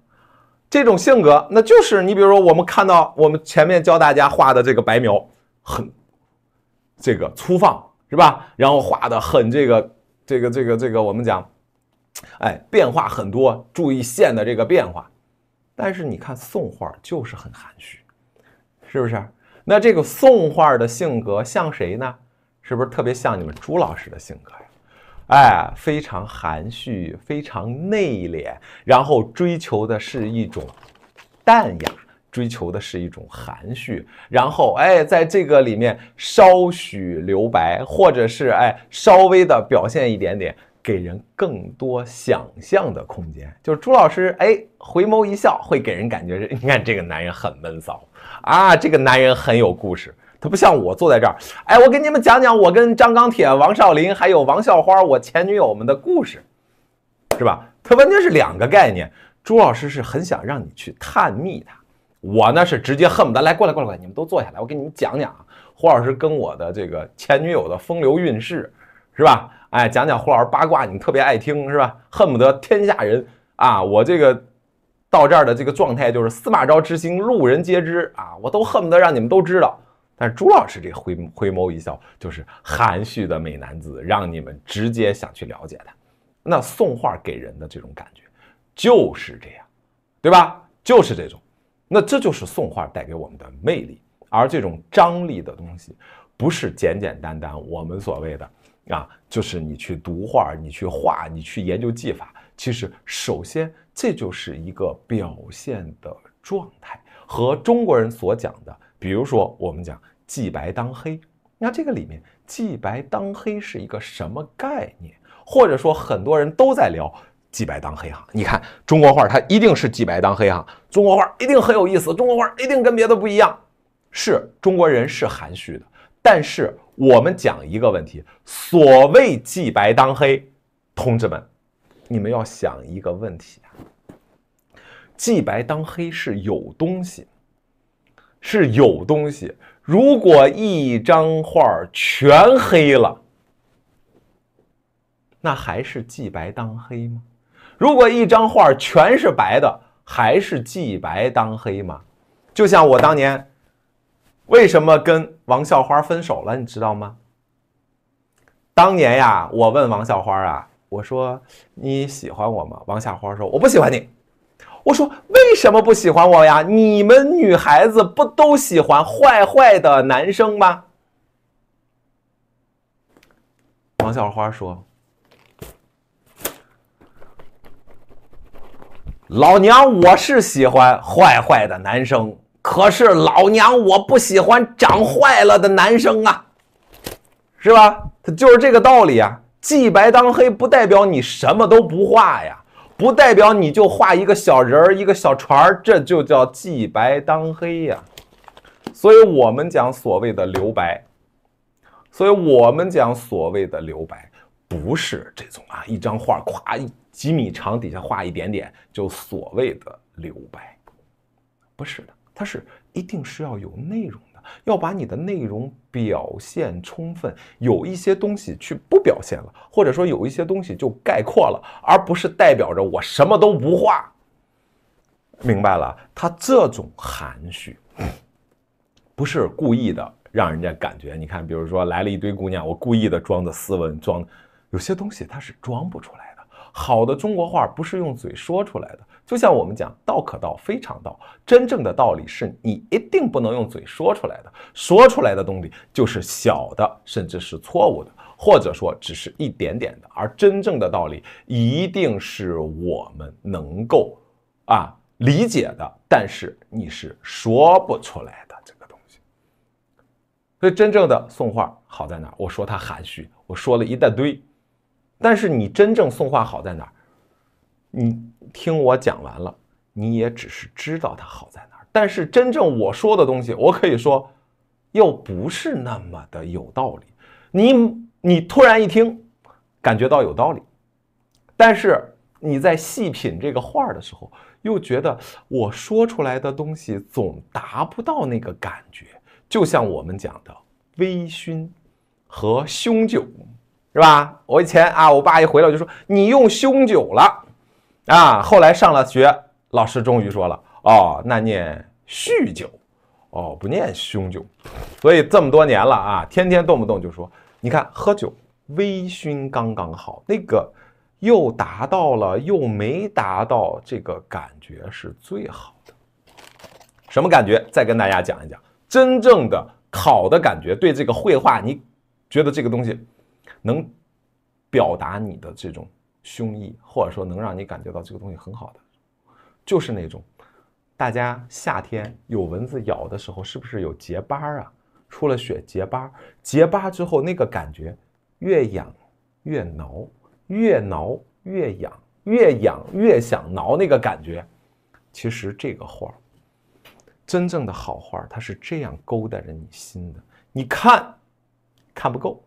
这种性格，那就是你比如说我们看到我们前面教大家画的这个白描。很这个粗放是吧？然后画的很这个这个这个这个，我们讲，哎，变化很多，注意线的这个变化。但是你看宋画就是很含蓄，是不是？那这个宋画的性格像谁呢？是不是特别像你们朱老师的性格呀？哎，非常含蓄，非常内敛，然后追求的是一种淡雅。追求的是一种含蓄，然后哎，在这个里面稍许留白，或者是哎稍微的表现一点点，给人更多想象的空间。就是朱老师哎，回眸一笑会给人感觉是，你看这个男人很闷骚啊，这个男人很有故事。他不像我坐在这儿，哎，我给你们讲讲我跟张钢铁、王少林还有王校花我前女友们的故事，是吧？他完全是两个概念。朱老师是很想让你去探秘他。我呢是直接恨不得来过来过来过来，你们都坐下来，我给你们讲讲啊，胡老师跟我的这个前女友的风流韵事，是吧？哎，讲讲胡老师八卦，你特别爱听，是吧？恨不得天下人啊，我这个到这儿的这个状态就是司马昭之心，路人皆知啊，我都恨不得让你们都知道。但是朱老师这回回眸一笑，就是含蓄的美男子，让你们直接想去了解他。那宋画给人的这种感觉就是这样，对吧？就是这种。那这就是宋画带给我们的魅力，而这种张力的东西，不是简简单单我们所谓的啊，就是你去读画，你去画，你去研究技法。其实，首先这就是一个表现的状态，和中国人所讲的，比如说我们讲既白当黑。那这个里面既白当黑是一个什么概念？或者说很多人都在聊。计白当黑哈，你看中国画，它一定是计白当黑哈。中国画一定很有意思，中国画一定跟别的不一样。是中国人是含蓄的，但是我们讲一个问题，所谓计白当黑，同志们，你们要想一个问题啊，计白当黑是有东西，是有东西。如果一张画全黑了，那还是计白当黑吗？如果一张画全是白的，还是既白当黑吗？就像我当年，为什么跟王校花分手了，你知道吗？当年呀，我问王校花啊，我说你喜欢我吗？王校花说我不喜欢你。我说为什么不喜欢我呀？你们女孩子不都喜欢坏坏的男生吗？王校花说。老娘我是喜欢坏坏的男生，可是老娘我不喜欢长坏了的男生啊，是吧？它就是这个道理啊。既白当黑，不代表你什么都不画呀，不代表你就画一个小人儿、一个小船儿，这就叫既白当黑呀。所以我们讲所谓的留白，所以我们讲所谓的留白，不是这种啊，一张画夸一。几米长底下画一点点，就所谓的留白，不是的，它是一定是要有内容的，要把你的内容表现充分，有一些东西去不表现了，或者说有一些东西就概括了，而不是代表着我什么都不画。明白了，他这种含蓄，不是故意的，让人家感觉，你看，比如说来了一堆姑娘，我故意的装的斯文，装有些东西他是装不出来。好的中国话不是用嘴说出来的，就像我们讲“道可道，非常道”。真正的道理是你一定不能用嘴说出来的，说出来的东西就是小的，甚至是错误的，或者说只是一点点的。而真正的道理，一定是我们能够啊理解的，但是你是说不出来的这个东西。所以，真正的送画好在哪？我说它含蓄，我说了一大堆。但是你真正送画好在哪儿？你听我讲完了，你也只是知道它好在哪儿。但是真正我说的东西，我可以说又不是那么的有道理。你你突然一听，感觉到有道理，但是你在细品这个画的时候，又觉得我说出来的东西总达不到那个感觉。就像我们讲的微醺和凶酒。是吧？我以前啊，我爸一回来我就说你用凶酒了，啊！后来上了学，老师终于说了，哦，那念酗酒，哦，不念凶酒。所以这么多年了啊，天天动不动就说，你看喝酒微醺刚刚好，那个又达到了又没达到这个感觉是最好的。什么感觉？再跟大家讲一讲真正的好的感觉。对这个绘画，你觉得这个东西？能表达你的这种胸臆，或者说能让你感觉到这个东西很好的，就是那种大家夏天有蚊子咬的时候，是不是有结疤啊？出了血结疤，结疤之后那个感觉越痒越挠，越挠越痒，越痒越想挠那个感觉。其实这个画儿真正的好画儿，它是这样勾搭着你心的。你看看不够。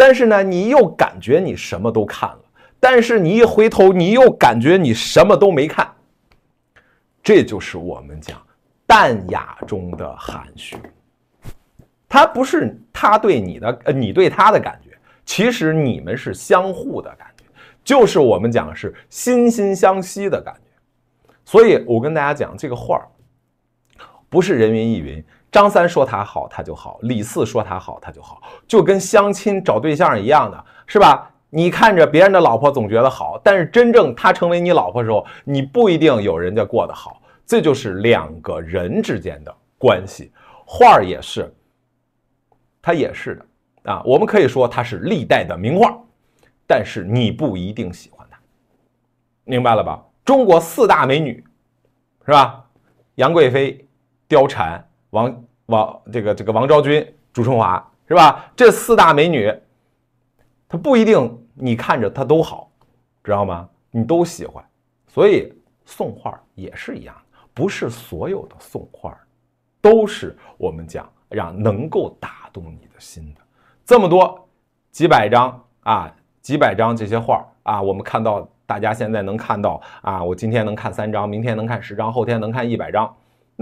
但是呢，你又感觉你什么都看了，但是你一回头，你又感觉你什么都没看。这就是我们讲淡雅中的含蓄。他不是他对你的，呃，你对他的感觉，其实你们是相互的感觉，就是我们讲是心心相惜的感觉。所以我跟大家讲，这个画儿不是人云亦云。张三说他好，他就好；李四说他好，他就好，就跟相亲找对象一样的，是吧？你看着别人的老婆总觉得好，但是真正他成为你老婆的时候，你不一定有人家过得好。这就是两个人之间的关系。画儿也是，他也是的啊。我们可以说他是历代的名画，但是你不一定喜欢他，明白了吧？中国四大美女是吧？杨贵妃、貂蝉。王王这个这个王昭君、朱春华是吧？这四大美女，她不一定你看着她都好，知道吗？你都喜欢，所以宋画也是一样，不是所有的宋画都是我们讲让能够打动你的心的。这么多几百张啊，几百张这些画啊，我们看到大家现在能看到啊，我今天能看三张，明天能看十张，后天能看一百张。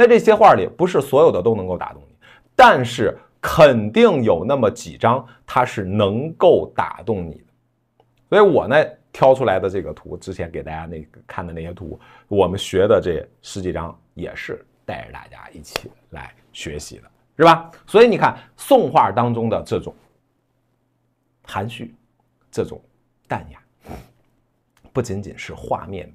那这些画里不是所有的都能够打动你，但是肯定有那么几张它是能够打动你的。所以我呢挑出来的这个图，之前给大家那个看的那些图，我们学的这十几张也是带着大家一起来学习的，是吧？所以你看，宋画当中的这种含蓄、这种淡雅，不仅仅是画面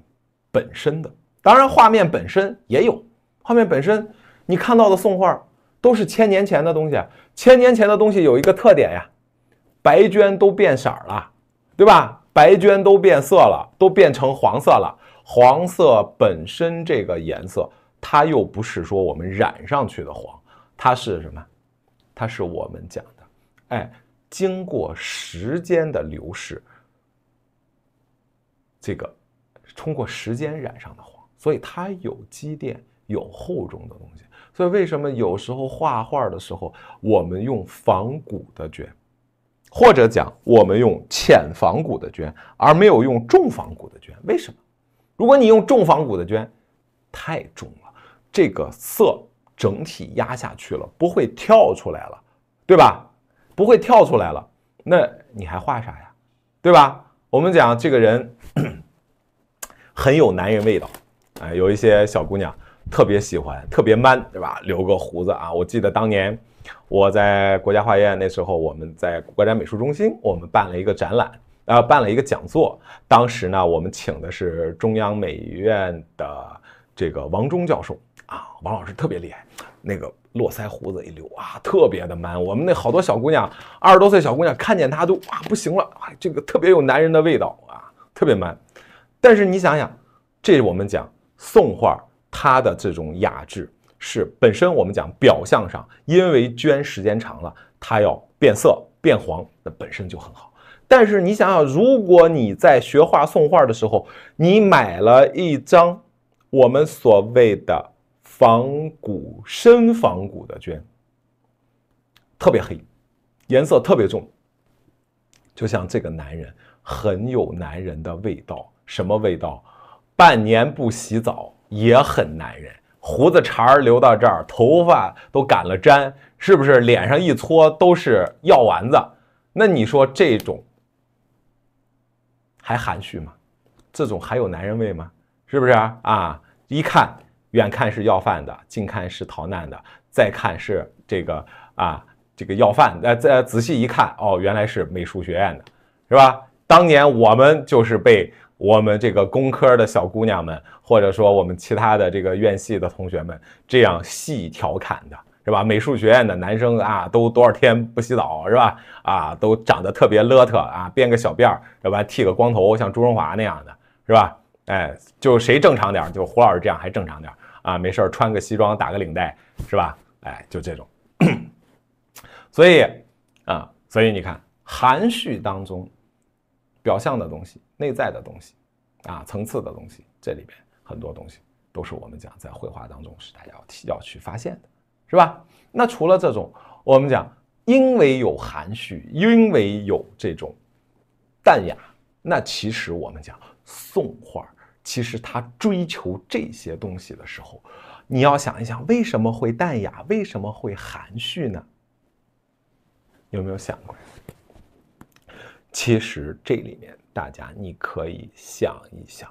本身的，当然画面本身也有。画面本身，你看到的宋画都是千年前的东西。千年前的东西有一个特点呀，白绢都变色了，对吧？白绢都变色了，都变成黄色了。黄色本身这个颜色，它又不是说我们染上去的黄，它是什么？它是我们讲的，哎，经过时间的流逝，这个通过时间染上的黄，所以它有积淀。有厚重的东西，所以为什么有时候画画的时候，我们用仿古的绢，或者讲我们用浅仿古的绢，而没有用重仿古的绢？为什么？如果你用重仿古的绢，太重了，这个色整体压下去了，不会跳出来了，对吧？不会跳出来了，那你还画啥呀？对吧？我们讲这个人 很有男人味道，哎，有一些小姑娘。特别喜欢，特别 man，对吧？留个胡子啊！我记得当年我在国家画院，那时候我们在国家美术中心，我们办了一个展览，呃，办了一个讲座。当时呢，我们请的是中央美院的这个王中教授啊，王老师特别厉害，那个络腮胡子一留啊，特别的 man。我们那好多小姑娘，二十多岁小姑娘看见他都啊，不行了，这个特别有男人的味道啊，特别 man。但是你想想，这我们讲宋画。它的这种雅致是本身，我们讲表象上，因为绢时间长了，它要变色变黄，那本身就很好。但是你想想，如果你在学画送画的时候，你买了一张我们所谓的仿古深仿古的绢，特别黑，颜色特别重，就像这个男人很有男人的味道，什么味道？半年不洗澡。也很男人，胡子茬儿留到这儿，头发都赶了粘，是不是？脸上一搓都是药丸子，那你说这种还含蓄吗？这种还有男人味吗？是不是啊？啊，一看远看是要饭的，近看是逃难的，再看是这个啊，这个要饭。呃，再仔细一看，哦，原来是美术学院的，是吧？当年我们就是被。我们这个工科的小姑娘们，或者说我们其他的这个院系的同学们，这样细调侃的是吧？美术学院的男生啊，都多少天不洗澡是吧？啊，都长得特别邋遢啊，编个小辫儿，要不然剃个光头，像朱荣华那样的是吧？哎，就谁正常点，就胡老师这样还正常点啊？没事穿个西装，打个领带是吧？哎，就这种。所以啊，所以你看，含蓄当中。表象的东西、内在的东西，啊，层次的东西，这里边很多东西都是我们讲在绘画当中是大家要提、要去发现的，是吧？那除了这种，我们讲因为有含蓄，因为有这种淡雅，那其实我们讲宋画，其实他追求这些东西的时候，你要想一想，为什么会淡雅？为什么会含蓄呢？有没有想过？其实这里面，大家你可以想一想，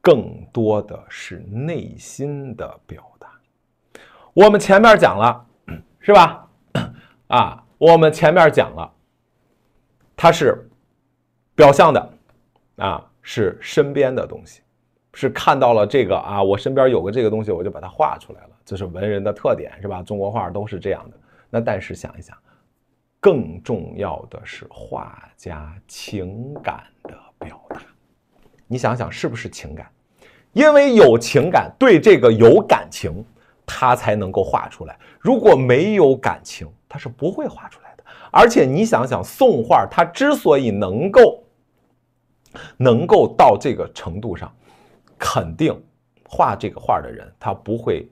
更多的是内心的表达。我们前面讲了，是吧？啊，我们前面讲了，它是表象的，啊，是身边的东西，是看到了这个啊，我身边有个这个东西，我就把它画出来了。这是文人的特点，是吧？中国画都是这样的。那但是想一想。更重要的是画家情感的表达，你想想是不是情感？因为有情感，对这个有感情，他才能够画出来。如果没有感情，他是不会画出来的。而且你想想，宋画它之所以能够能够到这个程度上，肯定画这个画的人他不会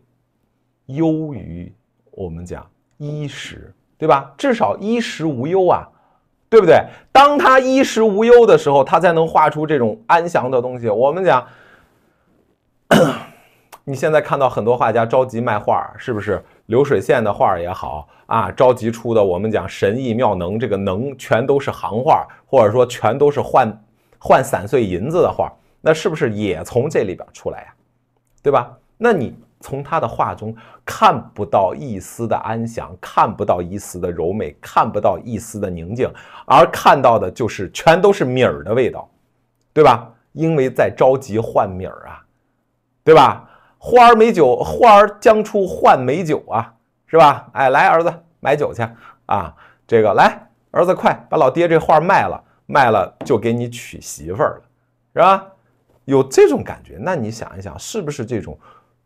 优于我们讲衣食。对吧？至少衣食无忧啊，对不对？当他衣食无忧的时候，他才能画出这种安详的东西。我们讲，你现在看到很多画家着急卖画，是不是流水线的画也好啊？着急出的，我们讲神意妙能，这个能全都是行话，或者说全都是换换散碎银子的画，那是不是也从这里边出来呀？对吧？那你。从他的画中看不到一丝的安详，看不到一丝的柔美，看不到一丝的宁静，而看到的就是全都是米儿的味道，对吧？因为在着急换米儿啊，对吧？花儿美酒，花儿将出换美酒啊，是吧？哎，来儿子买酒去啊！这个来，儿子快把老爹这画卖了，卖了就给你娶媳妇儿了，是吧？有这种感觉，那你想一想，是不是这种？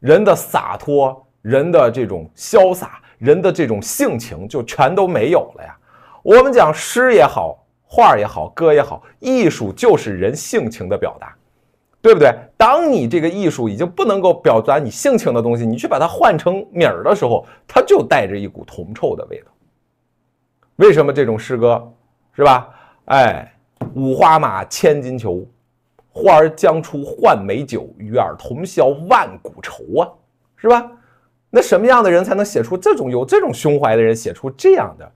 人的洒脱，人的这种潇洒，人的这种性情就全都没有了呀。我们讲诗也好，画也好，歌也好，艺术就是人性情的表达，对不对？当你这个艺术已经不能够表达你性情的东西，你去把它换成米儿的时候，它就带着一股铜臭的味道。为什么这种诗歌是吧？哎，五花马，千金裘。花儿将出换美酒，与尔同销万古愁啊，是吧？那什么样的人才能写出这种有这种胸怀的人写出这样的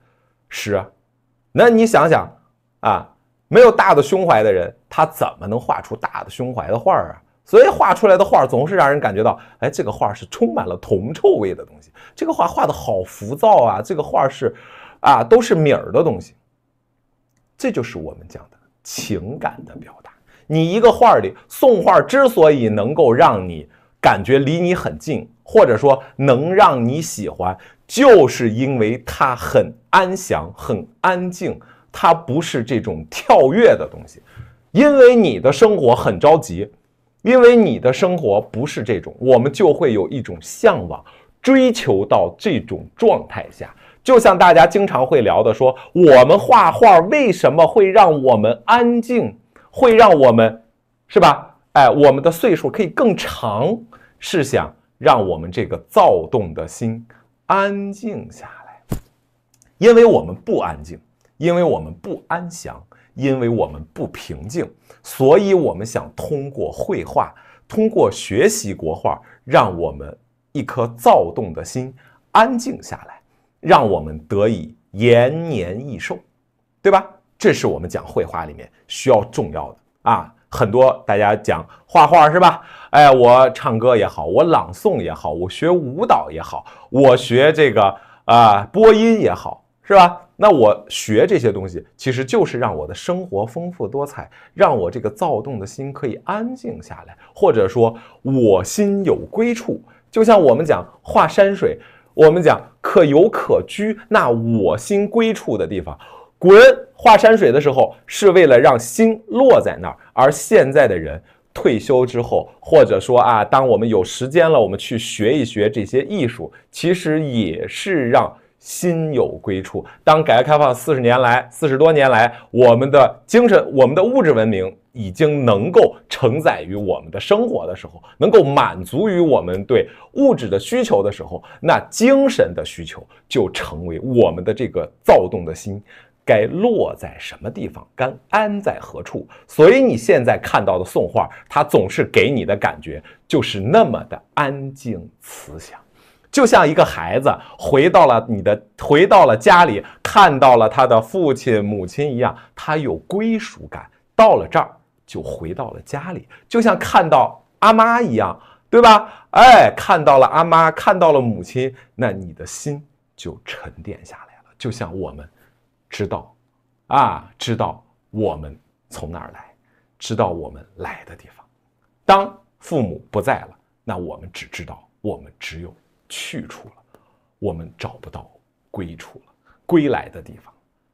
诗？啊？那你想想啊，没有大的胸怀的人，他怎么能画出大的胸怀的画啊？所以画出来的画总是让人感觉到，哎，这个画是充满了铜臭味的东西，这个画画的好浮躁啊，这个画是啊，都是米儿的东西。这就是我们讲的情感的表达。你一个画儿里，送画之所以能够让你感觉离你很近，或者说能让你喜欢，就是因为它很安详、很安静，它不是这种跳跃的东西。因为你的生活很着急，因为你的生活不是这种，我们就会有一种向往、追求到这种状态下。就像大家经常会聊的，说我们画画为什么会让我们安静？会让我们是吧？哎，我们的岁数可以更长。是想让我们这个躁动的心安静下来，因为我们不安静，因为我们不安详，因为我们不平静，所以我们想通过绘画，通过学习国画，让我们一颗躁动的心安静下来，让我们得以延年益寿，对吧？这是我们讲绘画里面需要重要的啊，很多大家讲画画是吧？哎，我唱歌也好，我朗诵也好，我学舞蹈也好，我学这个啊播音也好，是吧？那我学这些东西，其实就是让我的生活丰富多彩，让我这个躁动的心可以安静下来，或者说我心有归处。就像我们讲画山水，我们讲可游可居，那我心归处的地方。古人画山水的时候，是为了让心落在那儿；而现在的人退休之后，或者说啊，当我们有时间了，我们去学一学这些艺术，其实也是让心有归处。当改革开放四十年来，四十多年来，我们的精神、我们的物质文明已经能够承载于我们的生活的时候，能够满足于我们对物质的需求的时候，那精神的需求就成为我们的这个躁动的心。该落在什么地方，该安在何处？所以你现在看到的宋画，它总是给你的感觉就是那么的安静慈祥，就像一个孩子回到了你的，回到了家里，看到了他的父亲母亲一样，他有归属感。到了这儿，就回到了家里，就像看到阿妈一样，对吧？哎，看到了阿妈，看到了母亲，那你的心就沉淀下来了，就像我们。知道，啊，知道我们从哪儿来，知道我们来的地方。当父母不在了，那我们只知道我们只有去处了，我们找不到归处了，归来的地方，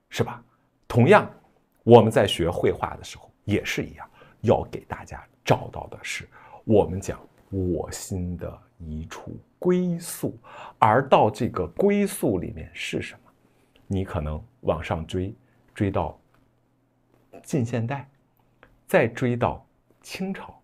是吧？同样，我们在学绘画的时候也是一样，要给大家找到的是我们讲我心的一处归宿，而到这个归宿里面是什么？你可能往上追，追到近现代，再追到清朝，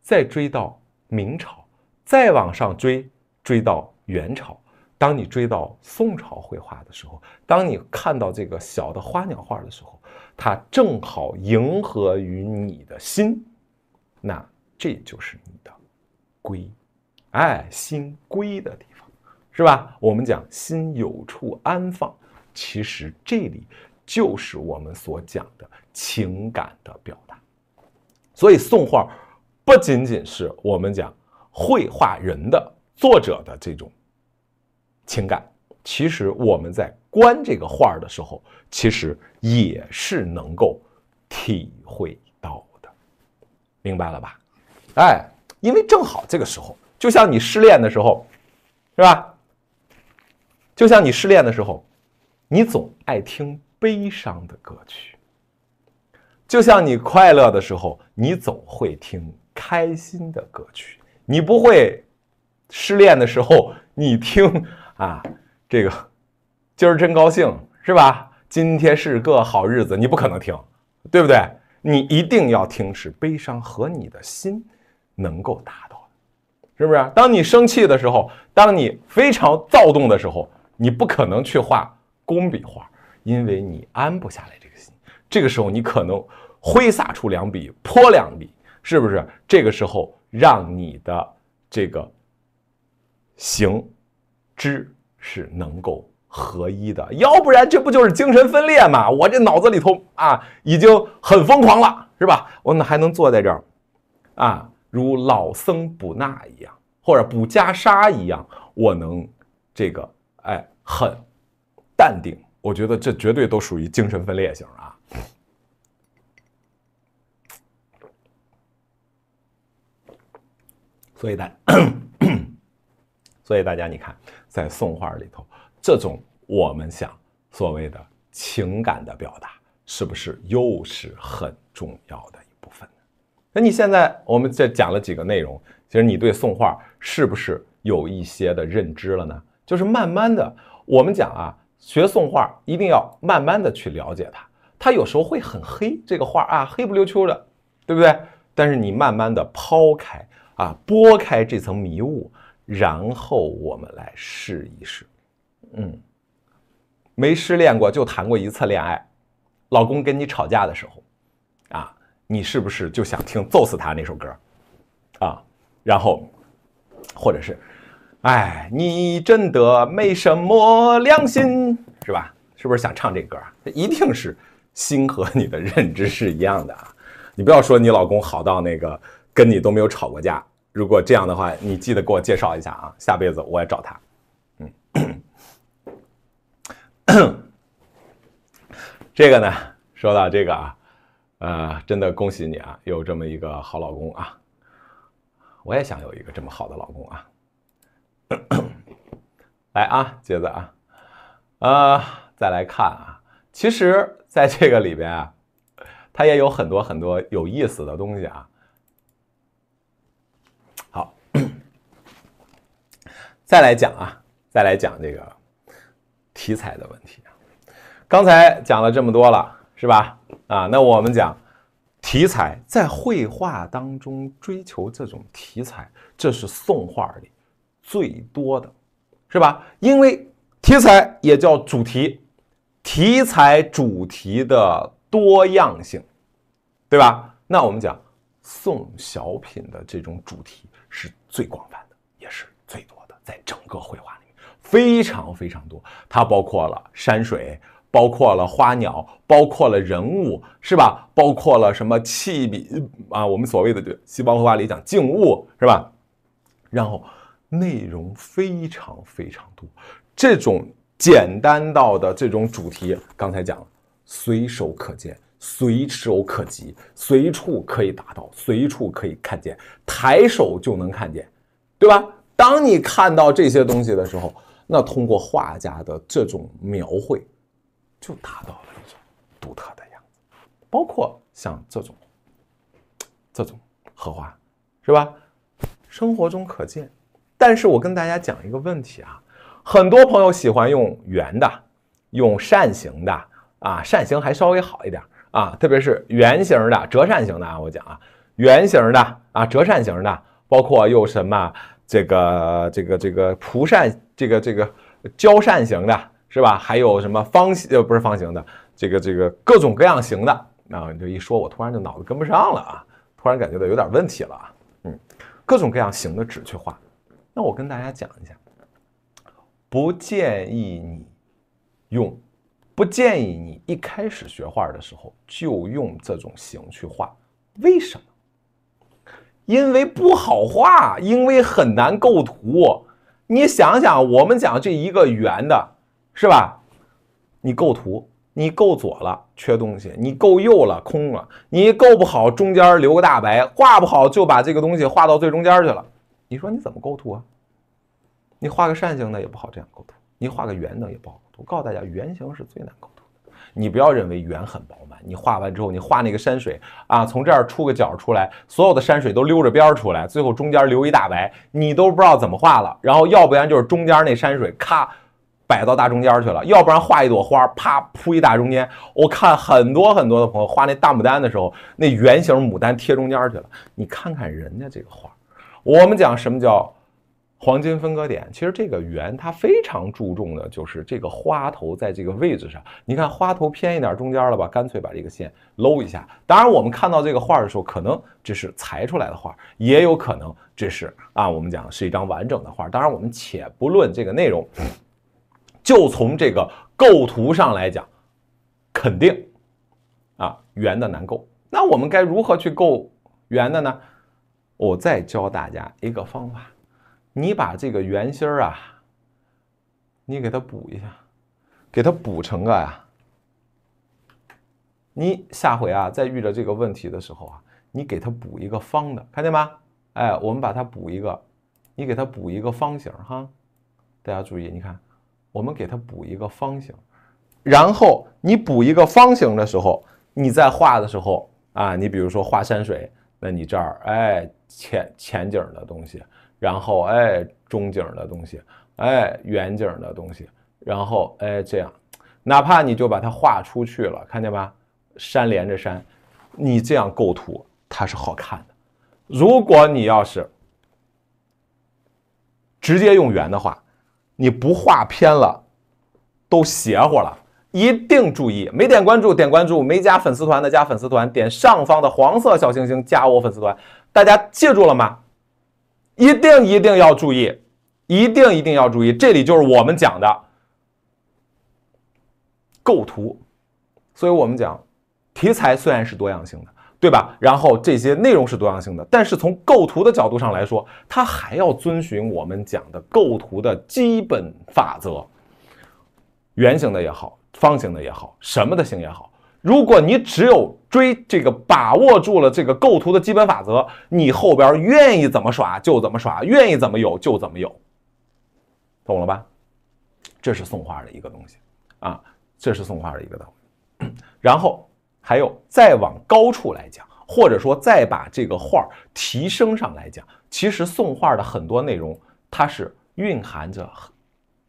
再追到明朝，再往上追，追到元朝。当你追到宋朝绘画的时候，当你看到这个小的花鸟画的时候，它正好迎合于你的心，那这就是你的归，哎，心归的地方，是吧？我们讲心有处安放。其实这里就是我们所讲的情感的表达，所以送画不仅仅是我们讲绘画人的作者的这种情感，其实我们在观这个画儿的时候，其实也是能够体会到的，明白了吧？哎，因为正好这个时候，就像你失恋的时候，是吧？就像你失恋的时候。你总爱听悲伤的歌曲，就像你快乐的时候，你总会听开心的歌曲。你不会失恋的时候，你听啊，这个今儿真高兴是吧？今天是个好日子，你不可能听，对不对？你一定要听是悲伤和你的心能够达到的，是不是？当你生气的时候，当你非常躁动的时候，你不可能去画。工笔画，因为你安不下来这个心，这个时候你可能挥洒出两笔，泼两笔，是不是？这个时候让你的这个行知是能够合一的，要不然这不就是精神分裂吗？我这脑子里头啊已经很疯狂了，是吧？我还能坐在这儿啊，如老僧补那一样，或者补袈裟一样，我能这个哎很。淡定，我觉得这绝对都属于精神分裂型啊。所以大，所以大家你看，在宋画里头，这种我们想所谓的情感的表达，是不是又是很重要的一部分呢？那你现在我们这讲了几个内容，其实你对宋画是不是有一些的认知了呢？就是慢慢的，我们讲啊。学宋画一定要慢慢的去了解它，它有时候会很黑，这个画啊黑不溜秋的，对不对？但是你慢慢的抛开啊，拨开这层迷雾，然后我们来试一试。嗯，没失恋过就谈过一次恋爱，老公跟你吵架的时候，啊，你是不是就想听揍死他那首歌，啊？然后，或者是。哎，你真的没什么良心是吧？是不是想唱这歌啊？一定是心和你的认知是一样的啊！你不要说你老公好到那个跟你都没有吵过架，如果这样的话，你记得给我介绍一下啊，下辈子我也找他。嗯，这个呢，说到这个啊，呃，真的恭喜你啊，有这么一个好老公啊！我也想有一个这么好的老公啊。来啊，接着啊，呃，再来看啊，其实在这个里边啊，它也有很多很多有意思的东西啊。好，再来讲啊，再来讲这个题材的问题啊。刚才讲了这么多了，是吧？啊，那我们讲题材在绘画当中追求这种题材，这是宋画里。最多的是吧？因为题材也叫主题，题材主题的多样性，对吧？那我们讲宋小品的这种主题是最广泛的，也是最多的，在整个绘画里非常非常多。它包括了山水，包括了花鸟，包括了人物，是吧？包括了什么器笔啊？我们所谓的就细胞绘画里讲静物，是吧？然后。内容非常非常多，这种简单到的这种主题，刚才讲，了，随手可见，随手可及，随处可以达到，随处可以看见，抬手就能看见，对吧？当你看到这些东西的时候，那通过画家的这种描绘，就达到了一种独特的样子，包括像这种，这种荷花，是吧？生活中可见。但是我跟大家讲一个问题啊，很多朋友喜欢用圆的，用扇形的啊，扇形还稍微好一点啊，特别是圆形的折扇形的啊，我讲啊，圆形的啊，折扇形的，包括又什么这个这个这个蒲扇，这个这个蕉扇形的是吧？还有什么方形呃不是方形的，这个这个各种各样形的啊，你这一说，我突然就脑子跟不上了啊，突然感觉到有点问题了啊，嗯，各种各样形的纸去画。那我跟大家讲一下，不建议你用，不建议你一开始学画的时候就用这种形去画。为什么？因为不好画，因为很难构图。你想想，我们讲这一个圆的，是吧？你构图，你构左了，缺东西；你构右了，空了；你构不好，中间留个大白；画不好，就把这个东西画到最中间去了。你说你怎么构图啊？你画个扇形的也不好这样构图，你画个圆的也不好构图。我告诉大家，圆形是最难构图的。你不要认为圆很饱满，你画完之后，你画那个山水啊，从这儿出个角出来，所有的山水都溜着边儿出来，最后中间留一大白，你都不知道怎么画了。然后要不然就是中间那山水咔摆到大中间去了，要不然画一朵花，啪铺一大中间。我看很多很多的朋友画那大牡丹的时候，那圆形牡丹贴中间去了。你看看人家这个画。我们讲什么叫黄金分割点？其实这个圆，它非常注重的就是这个花头在这个位置上。你看花头偏一点中间了吧？干脆把这个线搂一下。当然，我们看到这个画的时候，可能这是裁出来的画，也有可能这是啊，我们讲是一张完整的画。当然，我们且不论这个内容，就从这个构图上来讲，肯定啊圆的难构。那我们该如何去构圆的呢？我再教大家一个方法，你把这个圆心儿啊，你给它补一下，给它补成个啊，你下回啊再遇到这个问题的时候啊，你给它补一个方的，看见吗？哎，我们把它补一个，你给它补一个方形哈。大家注意，你看，我们给它补一个方形，然后你补一个方形的时候，你在画的时候啊，你比如说画山水。那你这儿哎前前景的东西，然后哎中景的东西，哎远景的东西，然后哎这样，哪怕你就把它画出去了，看见吧，山连着山，你这样构图它是好看的。如果你要是直接用圆的话，你不画偏了，都邪乎了。一定注意，没点关注点关注，没加粉丝团的加粉丝团，点上方的黄色小星星加我粉丝团，大家记住了吗？一定一定要注意，一定一定要注意，这里就是我们讲的构图。所以我们讲题材虽然是多样性的，对吧？然后这些内容是多样性的，但是从构图的角度上来说，它还要遵循我们讲的构图的基本法则，圆形的也好。方形的也好，什么的形也好，如果你只有追这个，把握住了这个构图的基本法则，你后边愿意怎么耍就怎么耍，愿意怎么有就怎么有，懂了吧？这是送画的一个东西啊，这是送画的一个东西。然后还有再往高处来讲，或者说再把这个画提升上来讲，其实送画的很多内容它是蕴含着，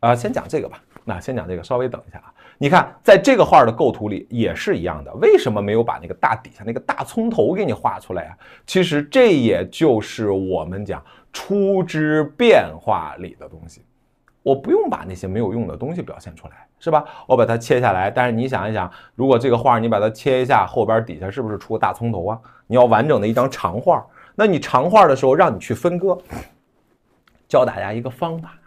啊，先讲这个吧，那先讲这个，稍微等一下啊。你看，在这个画的构图里也是一样的，为什么没有把那个大底下那个大葱头给你画出来呀？其实这也就是我们讲出之变化里的东西，我不用把那些没有用的东西表现出来，是吧？我把它切下来。但是你想一想，如果这个画你把它切一下，后边底下是不是出个大葱头啊？你要完整的一张长画，那你长画的时候让你去分割，教大家一个方法，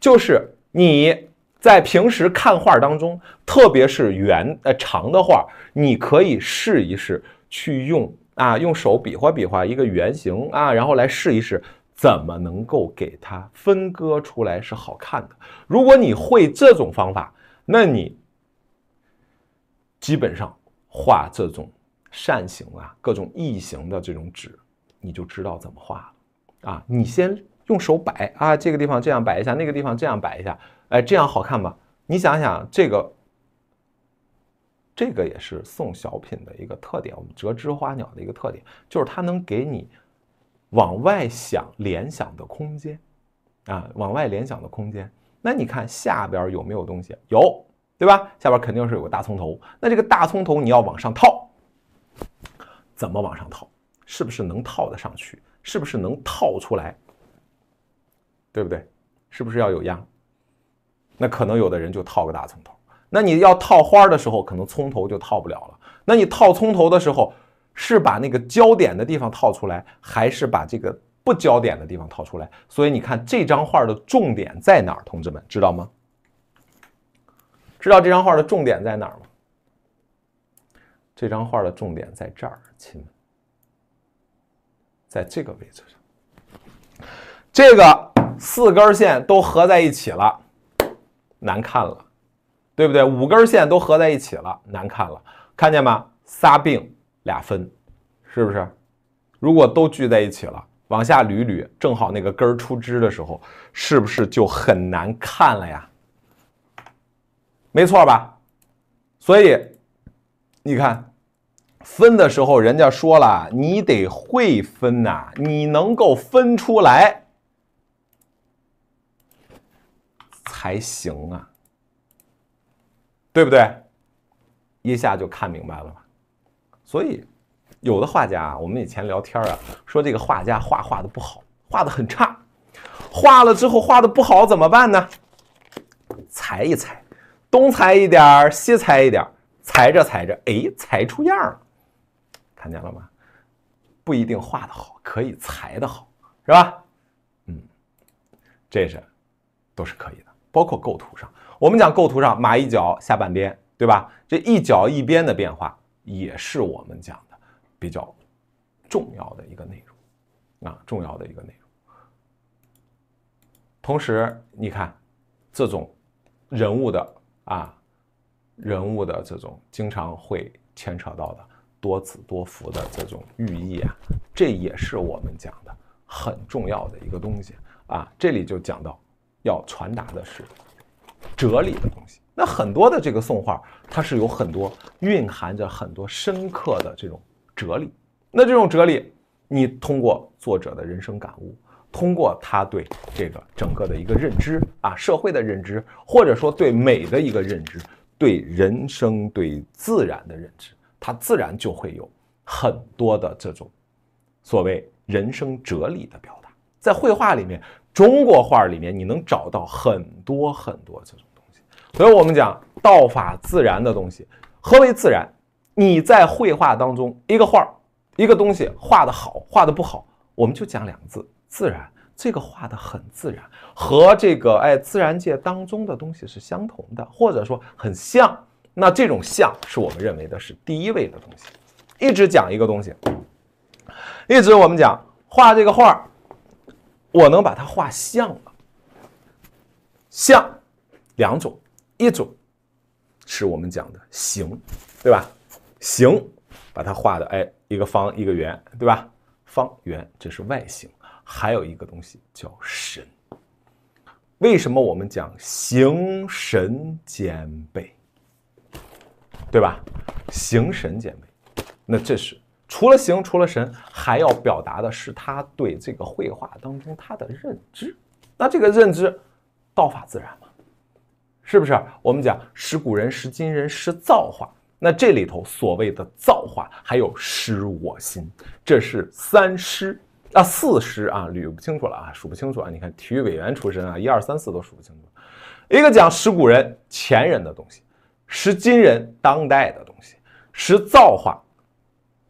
就是你。在平时看画当中，特别是圆呃长的画，你可以试一试去用啊，用手比划比划一个圆形啊，然后来试一试怎么能够给它分割出来是好看的。如果你会这种方法，那你基本上画这种扇形啊、各种异形的这种纸，你就知道怎么画了啊。你先用手摆啊，这个地方这样摆一下，那个地方这样摆一下。哎，这样好看吧？你想想，这个，这个也是送小品的一个特点，我们折枝花鸟的一个特点，就是它能给你往外想联想的空间啊，往外联想的空间。那你看下边有没有东西？有，对吧？下边肯定是有个大葱头。那这个大葱头你要往上套，怎么往上套？是不是能套得上去？是不是能套出来？对不对？是不是要有样？那可能有的人就套个大葱头，那你要套花的时候，可能葱头就套不了了。那你套葱头的时候，是把那个焦点的地方套出来，还是把这个不焦点的地方套出来？所以你看这张画的重点在哪儿，同志们知道吗？知道这张画的重点在哪儿吗？这张画的重点在这儿，亲，在这个位置上，这个四根线都合在一起了。难看了，对不对？五根线都合在一起了，难看了，看见吗？仨并俩分，是不是？如果都聚在一起了，往下捋捋，正好那个根儿出枝的时候，是不是就很难看了呀？没错吧？所以你看，分的时候人家说了，你得会分呐，你能够分出来。才行啊，对不对？一下就看明白了。所以有的画家啊，我们以前聊天啊，说这个画家画画的不好，画的很差。画了之后画的不好怎么办呢？裁一裁，东裁一点儿，西裁一点儿，裁着裁着，哎，裁出样了，看见了吗？不一定画的好，可以裁的好，是吧？嗯，这是都是可以的。包括构图上，我们讲构图上，马一脚下半边，对吧？这一脚一边的变化，也是我们讲的比较重要的一个内容啊，重要的一个内容。同时，你看这种人物的啊，人物的这种经常会牵扯到的多子多福的这种寓意啊，这也是我们讲的很重要的一个东西啊。这里就讲到。要传达的是哲理的东西。那很多的这个宋画，它是有很多蕴含着很多深刻的这种哲理。那这种哲理，你通过作者的人生感悟，通过他对这个整个的一个认知啊，社会的认知，或者说对美的一个认知，对人生、对自然的认知，他自然就会有很多的这种所谓人生哲理的表达，在绘画里面。中国画里面你能找到很多很多这种东西，所以我们讲道法自然的东西。何为自然？你在绘画当中，一个画一个东西画的好，画的不好，我们就讲两个字：自然。这个画的很自然，和这个哎自然界当中的东西是相同的，或者说很像。那这种像是我们认为的是第一位的东西。一直讲一个东西，一直我们讲画这个画我能把它画像了，像两种，一种是我们讲的形，对吧？形把它画的，哎，一个方，一个圆，对吧？方圆这是外形，还有一个东西叫神。为什么我们讲形神兼备，对吧？形神兼备，那这是。除了形，除了神，还要表达的是他对这个绘画当中他的认知。那这个认知，道法自然嘛，是不是？我们讲识古人、识今人、识造化。那这里头所谓的造化，还有识我心，这是三师啊，四师啊，捋不清楚了啊，数不清楚啊。你看，体育委员出身啊，一二三四都数不清楚。一个讲识古人，前人的东西；识今人，当代的东西；识造化。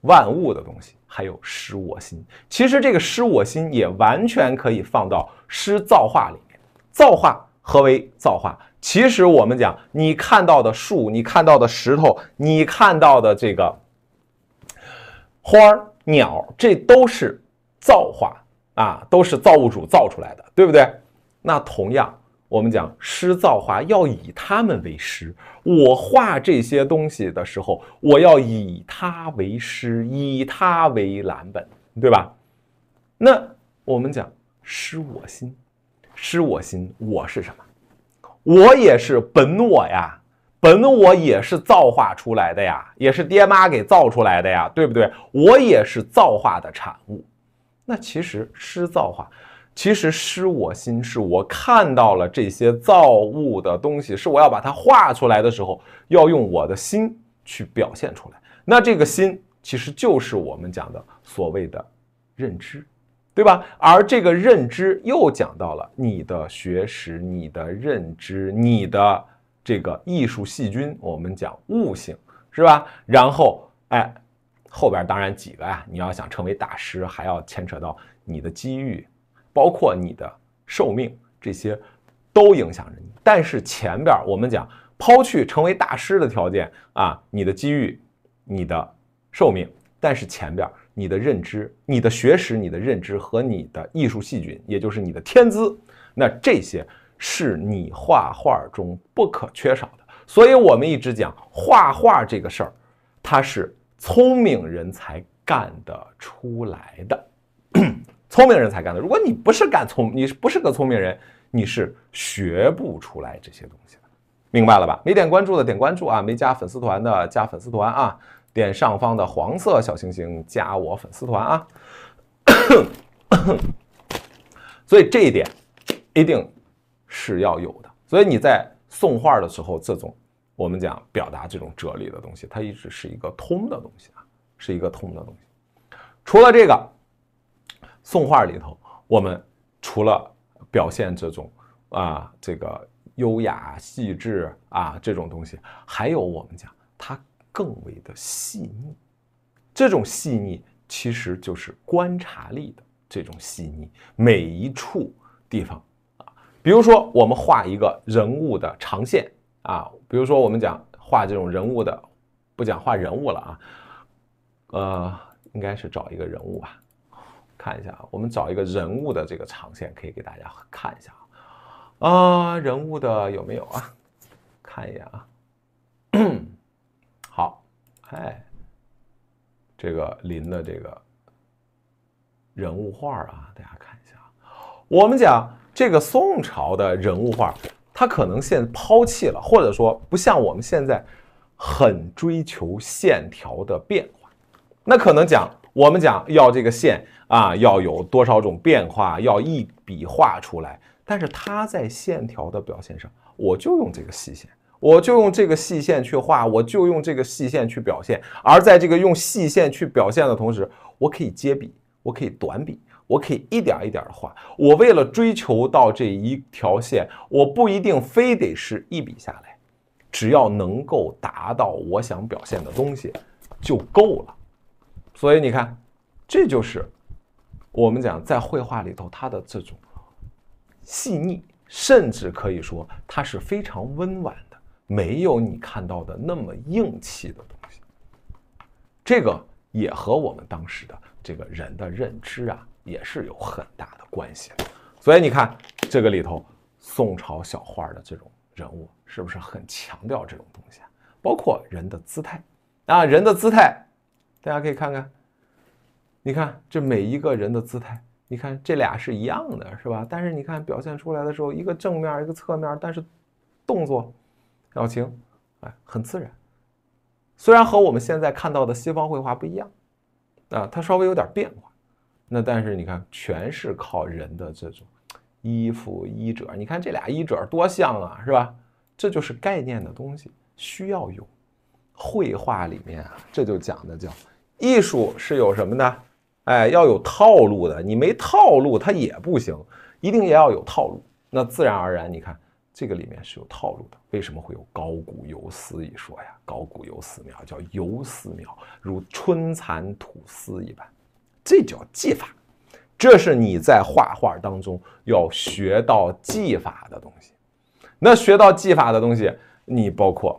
万物的东西，还有失我心。其实这个失我心也完全可以放到失造化里面。造化何为造化？其实我们讲，你看到的树，你看到的石头，你看到的这个花儿、鸟，这都是造化啊，都是造物主造出来的，对不对？那同样。我们讲师造化要以他们为师，我画这些东西的时候，我要以他为师，以他为蓝本，对吧？那我们讲师我心，师我心，我是什么？我也是本我呀，本我也是造化出来的呀，也是爹妈给造出来的呀，对不对？我也是造化的产物。那其实师造化。其实，失我心是，我看到了这些造物的东西，是我要把它画出来的时候，要用我的心去表现出来。那这个心其实就是我们讲的所谓的认知，对吧？而这个认知又讲到了你的学识、你的认知、你的这个艺术细菌。我们讲悟性，是吧？然后，哎，后边当然几个呀，你要想成为大师，还要牵扯到你的机遇。包括你的寿命，这些都影响着你。但是前边我们讲，抛去成为大师的条件啊，你的机遇、你的寿命，但是前边你的认知、你的学识、你的认知和你的艺术细菌，也就是你的天资，那这些是你画画中不可缺少的。所以我们一直讲，画画这个事儿，它是聪明人才干得出来的。聪明人才干的。如果你不是干聪，你不是个聪明人？你是学不出来这些东西的，明白了吧？没点关注的点关注啊！没加粉丝团的加粉丝团啊！点上方的黄色小星星加我粉丝团啊！所以这一点一定是要有的。所以你在送画的时候，这种我们讲表达这种哲理的东西，它一直是一个通的东西啊，是一个通的东西。除了这个。宋画里头，我们除了表现这种啊，这个优雅细致啊这种东西，还有我们讲它更为的细腻。这种细腻其实就是观察力的这种细腻，每一处地方啊，比如说我们画一个人物的长线啊，比如说我们讲画这种人物的，不讲画人物了啊，呃，应该是找一个人物吧。看一下啊，我们找一个人物的这个长线，可以给大家看一下啊。啊，人物的有没有啊？看一眼啊。好，哎，这个林的这个人物画啊，大家看一下我们讲这个宋朝的人物画，它可能现抛弃了，或者说不像我们现在很追求线条的变化，那可能讲。我们讲要这个线啊，要有多少种变化，要一笔画出来。但是它在线条的表现上，我就用这个细线，我就用这个细线去画，我就用这个细线去表现。而在这个用细线去表现的同时，我可以接笔，我可以短笔，我可以一点一点的画。我为了追求到这一条线，我不一定非得是一笔下来，只要能够达到我想表现的东西，就够了。所以你看，这就是我们讲在绘画里头，它的这种细腻，甚至可以说它是非常温婉的，没有你看到的那么硬气的东西。这个也和我们当时的这个人的认知啊，也是有很大的关系。所以你看，这个里头宋朝小画的这种人物，是不是很强调这种东西啊？包括人的姿态啊，人的姿态。大家可以看看，你看这每一个人的姿态，你看这俩是一样的，是吧？但是你看表现出来的时候，一个正面，一个侧面，但是动作、表情，哎，很自然。虽然和我们现在看到的西方绘画不一样，啊，它稍微有点变化，那但是你看，全是靠人的这种衣服衣褶。你看这俩衣褶多像啊，是吧？这就是概念的东西需要有，绘画里面啊，这就讲的叫。艺术是有什么呢？哎，要有套路的，你没套路它也不行，一定也要有套路。那自然而然，你看这个里面是有套路的。为什么会有高古游丝一说呀？高古游丝描叫游丝描，如春蚕吐丝一般，这叫技法。这是你在画画当中要学到技法的东西。那学到技法的东西，你包括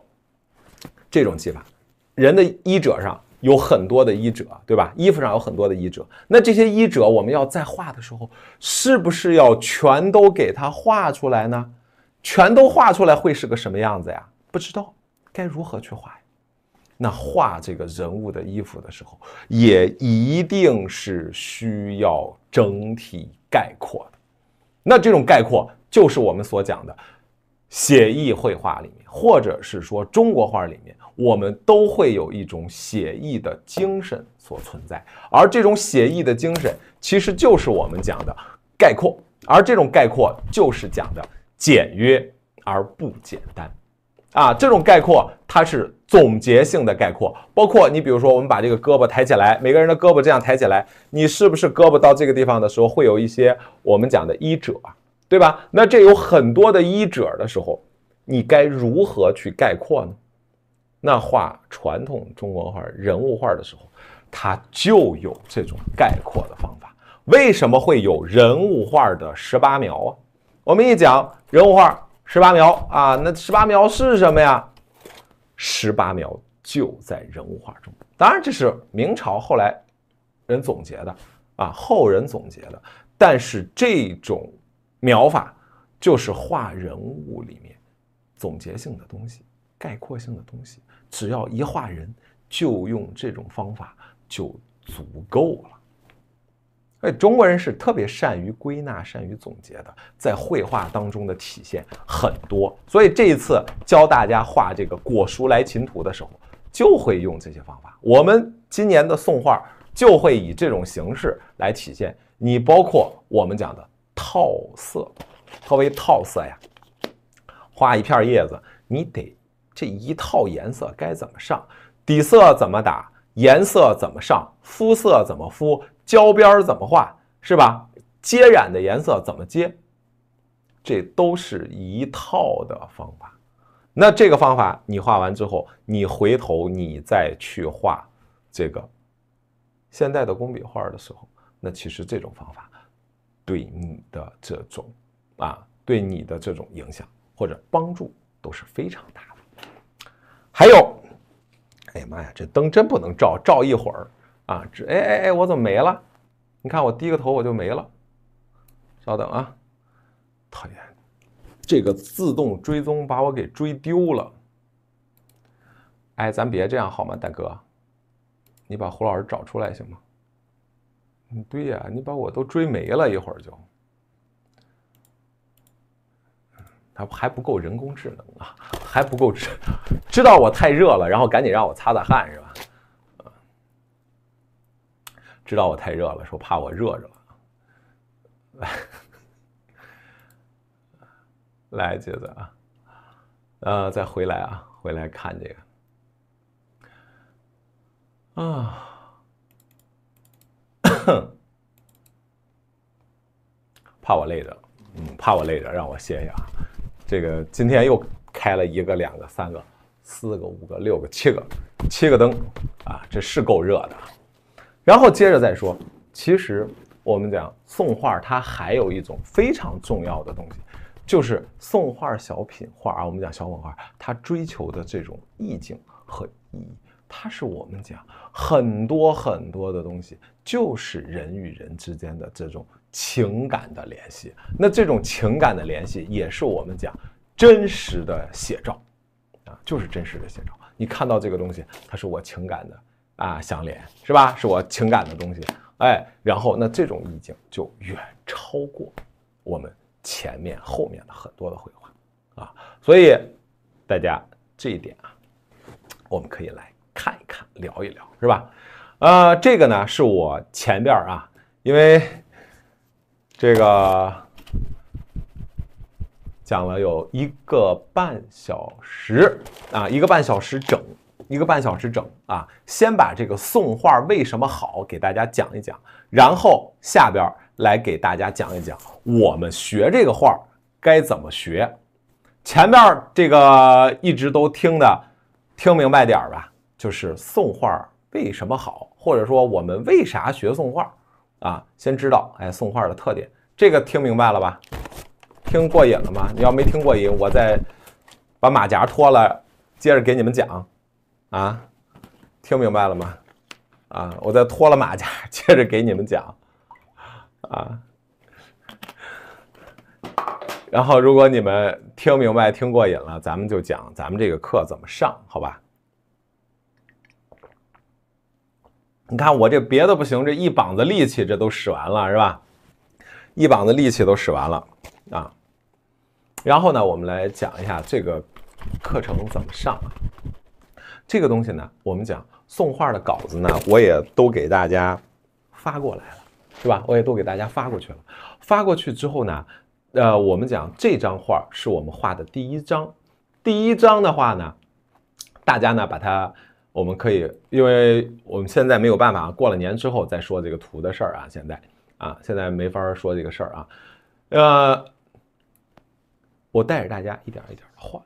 这种技法，人的衣褶上。有很多的衣褶，对吧？衣服上有很多的衣褶，那这些衣褶我们要在画的时候，是不是要全都给它画出来呢？全都画出来会是个什么样子呀？不知道该如何去画呀。那画这个人物的衣服的时候，也一定是需要整体概括的。那这种概括就是我们所讲的写意绘画里面，或者是说中国画里面。我们都会有一种写意的精神所存在，而这种写意的精神其实就是我们讲的概括，而这种概括就是讲的简约而不简单啊。这种概括它是总结性的概括，包括你比如说，我们把这个胳膊抬起来，每个人的胳膊这样抬起来，你是不是胳膊到这个地方的时候会有一些我们讲的衣褶，对吧？那这有很多的衣褶的时候，你该如何去概括呢？那画传统中国画人物画的时候，他就有这种概括的方法。为什么会有人物画的十八描啊？我们一讲人物画十八描啊，那十八描是什么呀？十八描就在人物画中。当然这是明朝后来人总结的啊，后人总结的。但是这种描法就是画人物里面总结性的东西，概括性的东西。只要一画人，就用这种方法就足够了。哎，中国人是特别善于归纳、善于总结的，在绘画当中的体现很多。所以这一次教大家画这个《果蔬来禽图》的时候，就会用这些方法。我们今年的宋画就会以这种形式来体现。你包括我们讲的套色，何为套色呀，画一片叶子，你得。这一套颜色该怎么上？底色怎么打？颜色怎么上？肤色怎么敷？胶边怎么画？是吧？接染的颜色怎么接？这都是一套的方法。那这个方法你画完之后，你回头你再去画这个现代的工笔画的时候，那其实这种方法对你的这种啊，对你的这种影响或者帮助都是非常大。还有，哎呀妈呀，这灯真不能照，照一会儿啊！哎哎哎，我怎么没了？你看我低个头我就没了。稍等啊，讨厌，这个自动追踪把我给追丢了。哎，咱别这样好吗，大哥？你把胡老师找出来行吗？嗯，对呀，你把我都追没了一会儿就。还不够人工智能啊，还不够知知道我太热了，然后赶紧让我擦擦汗是吧？知道我太热了，说怕我热着了。来，来，着啊，呃，再回来啊，回来看这个啊，怕我累着，嗯，怕我累着，让我歇一下。这个今天又开了一个、两个、三个、四个、五个、六个、七个、七个灯啊，这是够热的。然后接着再说，其实我们讲送画，它还有一种非常重要的东西，就是送画小品画啊。我们讲小品画，它追求的这种意境和意，义，它是我们讲很多很多的东西，就是人与人之间的这种。情感的联系，那这种情感的联系也是我们讲真实的写照，啊，就是真实的写照。你看到这个东西，它是我情感的啊相连，是吧？是我情感的东西，哎，然后那这种意境就远超过我们前面后面的很多的绘画啊，所以大家这一点啊，我们可以来看一看，聊一聊，是吧？呃，这个呢是我前边啊，因为。这个讲了有一个半小时啊，一个半小时整，一个半小时整啊。先把这个送画为什么好给大家讲一讲，然后下边来给大家讲一讲我们学这个画该怎么学。前面这个一直都听的，听明白点吧，就是送画为什么好，或者说我们为啥学送画。啊，先知道，哎，送画的特点，这个听明白了吧？听过瘾了吗？你要没听过瘾，我再把马甲脱了，接着给你们讲。啊，听明白了吗？啊，我再脱了马甲，接着给你们讲。啊，然后如果你们听明白、听过瘾了，咱们就讲咱们这个课怎么上，好吧？你看我这别的不行，这一膀子力气这都使完了是吧？一膀子力气都使完了啊。然后呢，我们来讲一下这个课程怎么上。啊。这个东西呢，我们讲送画的稿子呢，我也都给大家发过来了，是吧？我也都给大家发过去了。发过去之后呢，呃，我们讲这张画是我们画的第一张，第一张的话呢，大家呢把它。我们可以，因为我们现在没有办法过了年之后再说这个图的事儿啊。现在啊，现在没法说这个事儿啊。呃，我带着大家一点一点画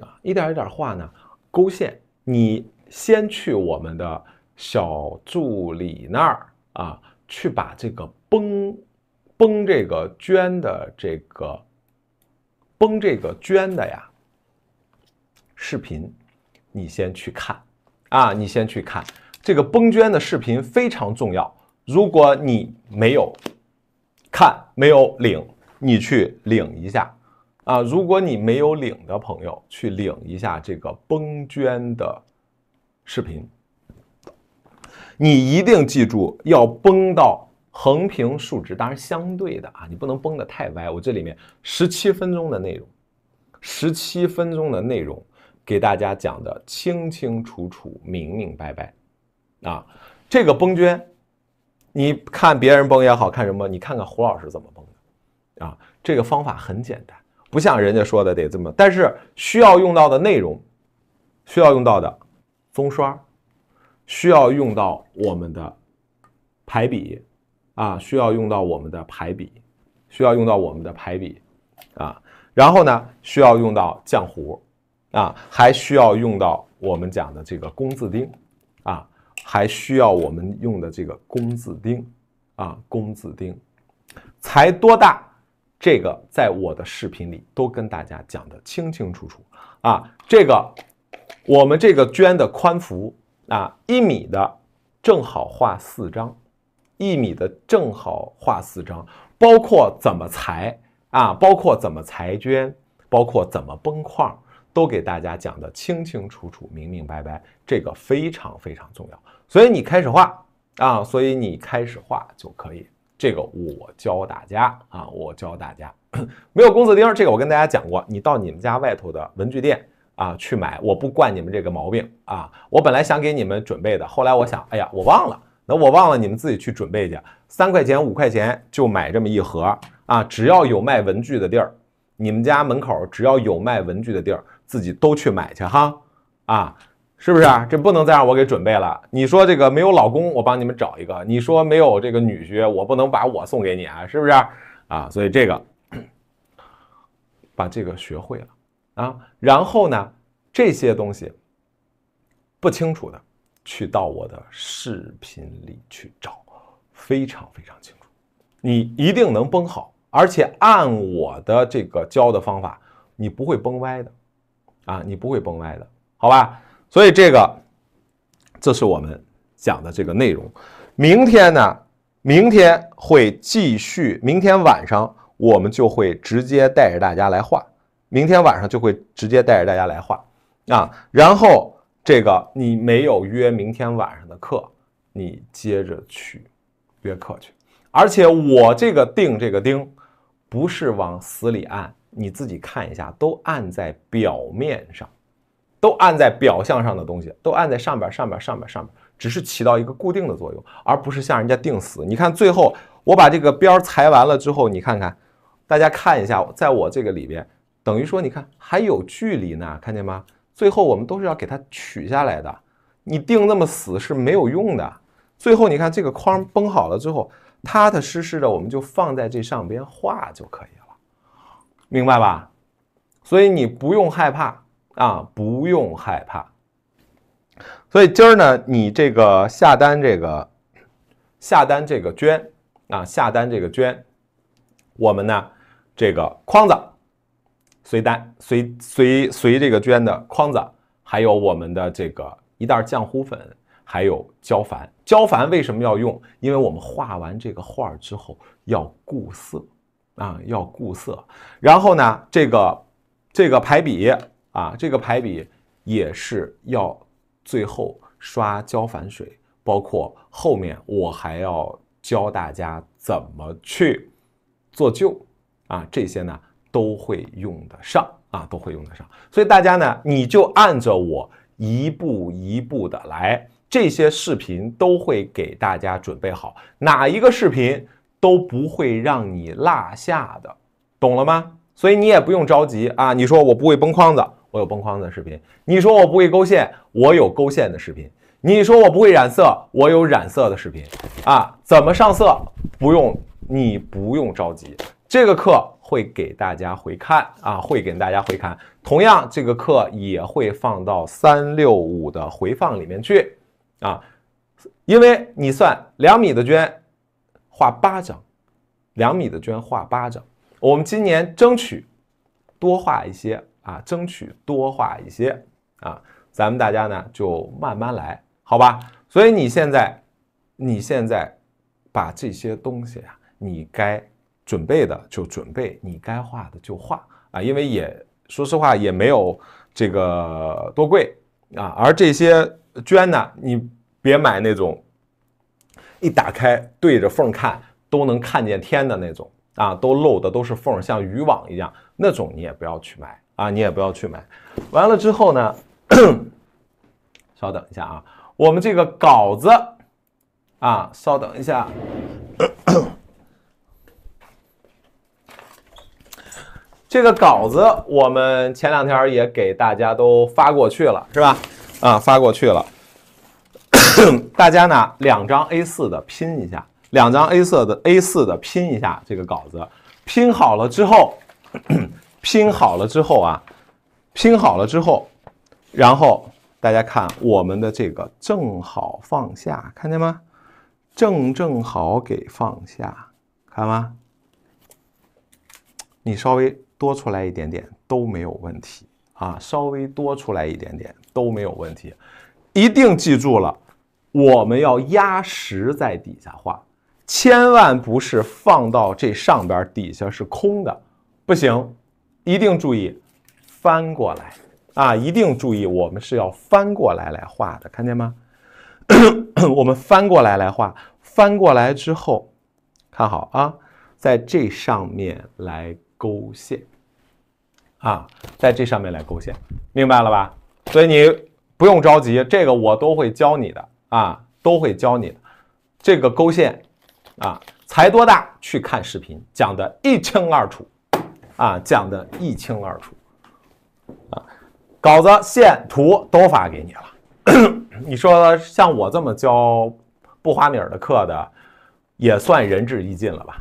啊，一点一点画呢，勾线。你先去我们的小助理那儿啊，去把这个绷绷这个绢的这个绷这个绢的呀视频，你先去看。啊，你先去看这个崩绢的视频非常重要。如果你没有看、没有领，你去领一下啊！如果你没有领的朋友，去领一下这个崩绢的视频。你一定记住要崩到横平竖直，当然相对的啊，你不能崩得太歪。我这里面十七分钟的内容，十七分钟的内容。给大家讲的清清楚楚、明明白白，啊，这个崩绢，你看别人崩也好看什么？你看看胡老师怎么崩的，啊，这个方法很简单，不像人家说的得这么，但是需要用到的内容，需要用到的封刷，需要用到我们的排比，啊，需要用到我们的排比，需要用到我们的排比，啊，然后呢，需要用到浆糊。啊，还需要用到我们讲的这个工字钉，啊，还需要我们用的这个工字钉，啊，工字钉，才多大？这个在我的视频里都跟大家讲的清清楚楚。啊，这个我们这个绢的宽幅，啊，一米的正好画四张，一米的正好画四张，包括怎么裁，啊，包括怎么裁绢，包括怎么崩框。都给大家讲得清清楚楚、明明白白，这个非常非常重要。所以你开始画啊，所以你开始画就可以。这个我教大家啊，我教大家 没有公式钉，这个我跟大家讲过。你到你们家外头的文具店啊去买，我不惯你们这个毛病啊。我本来想给你们准备的，后来我想，哎呀，我忘了，那我忘了你们自己去准备去，三块钱、五块钱就买这么一盒啊。只要有卖文具的地儿，你们家门口只要有卖文具的地儿。自己都去买去哈，啊，是不是这不能再让我给准备了。你说这个没有老公，我帮你们找一个。你说没有这个女婿，我不能把我送给你啊，是不是？啊，所以这个，把这个学会了啊，然后呢，这些东西不清楚的，去到我的视频里去找，非常非常清楚，你一定能崩好，而且按我的这个教的方法，你不会崩歪的。啊，你不会崩歪的，好吧？所以这个，这是我们讲的这个内容。明天呢，明天会继续。明天晚上我们就会直接带着大家来画。明天晚上就会直接带着大家来画啊。然后这个，你没有约明天晚上的课，你接着去约课去。而且我这个定这个钉，不是往死里按。你自己看一下，都按在表面上，都按在表象上的东西，都按在上边，上边，上边，上边，只是起到一个固定的作用，而不是像人家定死。你看，最后我把这个边裁完了之后，你看看，大家看一下，在我这个里边，等于说，你看还有距离呢，看见吗？最后我们都是要给它取下来的，你定那么死是没有用的。最后你看这个框绷好了之后，踏踏实实的，我们就放在这上边画就可以了。明白吧？所以你不用害怕啊，不用害怕。所以今儿呢，你这个下单这个下单这个绢啊，下单这个绢，我们呢这个框子随单随随随这个绢的框子，还有我们的这个一袋浆糊粉，还有胶矾。胶矾为什么要用？因为我们画完这个画儿之后要固色。啊，要固色，然后呢，这个这个排笔啊，这个排笔也是要最后刷胶反水，包括后面我还要教大家怎么去做旧啊，这些呢都会用得上啊，都会用得上。所以大家呢，你就按着我一步一步的来，这些视频都会给大家准备好哪一个视频。都不会让你落下的，懂了吗？所以你也不用着急啊。你说我不会崩框子，我有崩框子的视频；你说我不会勾线，我有勾线的视频；你说我不会染色，我有染色的视频啊。怎么上色不用你不用着急，这个课会给大家回看啊，会给大家回看。同样，这个课也会放到三六五的回放里面去啊，因为你算两米的捐，画八张，两米的居然画八张，我们今年争取多画一些啊，争取多画一些啊，咱们大家呢就慢慢来，好吧？所以你现在，你现在把这些东西啊，你该准备的就准备，你该画的就画啊，因为也说实话也没有这个多贵啊，而这些绢呢，你别买那种。一打开对着缝看都能看见天的那种啊，都漏的都是缝，像渔网一样那种，你也不要去买啊，你也不要去买。完了之后呢，稍等一下啊，我们这个稿子啊，稍等一下，这个稿子我们前两天也给大家都发过去了，是吧？啊，发过去了。大家呢，两张 A4 的拼一下，两张 A 色的 A4 的拼一下这个稿子，拼好了之后，拼好了之后啊，拼好了之后，然后大家看我们的这个正好放下，看见吗？正正好给放下，看吗？你稍微多出来一点点都没有问题啊，稍微多出来一点点都没有问题，一定记住了。我们要压实在底下画，千万不是放到这上边，底下是空的，不行，一定注意翻过来啊！一定注意，我们是要翻过来来画的，看见吗？我们翻过来来画，翻过来之后，看好啊，在这上面来勾线啊，在这上面来勾线，明白了吧？所以你不用着急，这个我都会教你的。啊，都会教你的这个勾线，啊，才多大去看视频，讲得一清二楚，啊，讲得一清二楚，啊，稿子、线、图都发给你了。你说像我这么教不花米儿的课的，也算仁至义尽了吧？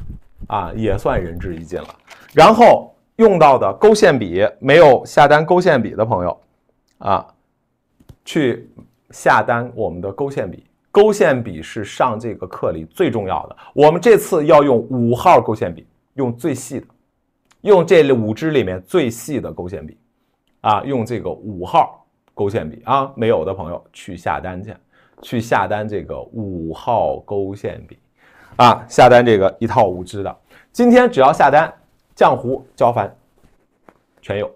啊，也算仁至义尽了。然后用到的勾线笔，没有下单勾线笔的朋友，啊，去。下单我们的勾线笔，勾线笔是上这个课里最重要的。我们这次要用五号勾线笔，用最细的，用这五支里面最细的勾线笔啊，用这个五号勾线笔啊。没有的朋友去下单去，去下单这个五号勾线笔啊，下单这个一套五支的。今天只要下单，浆糊、胶矾全有。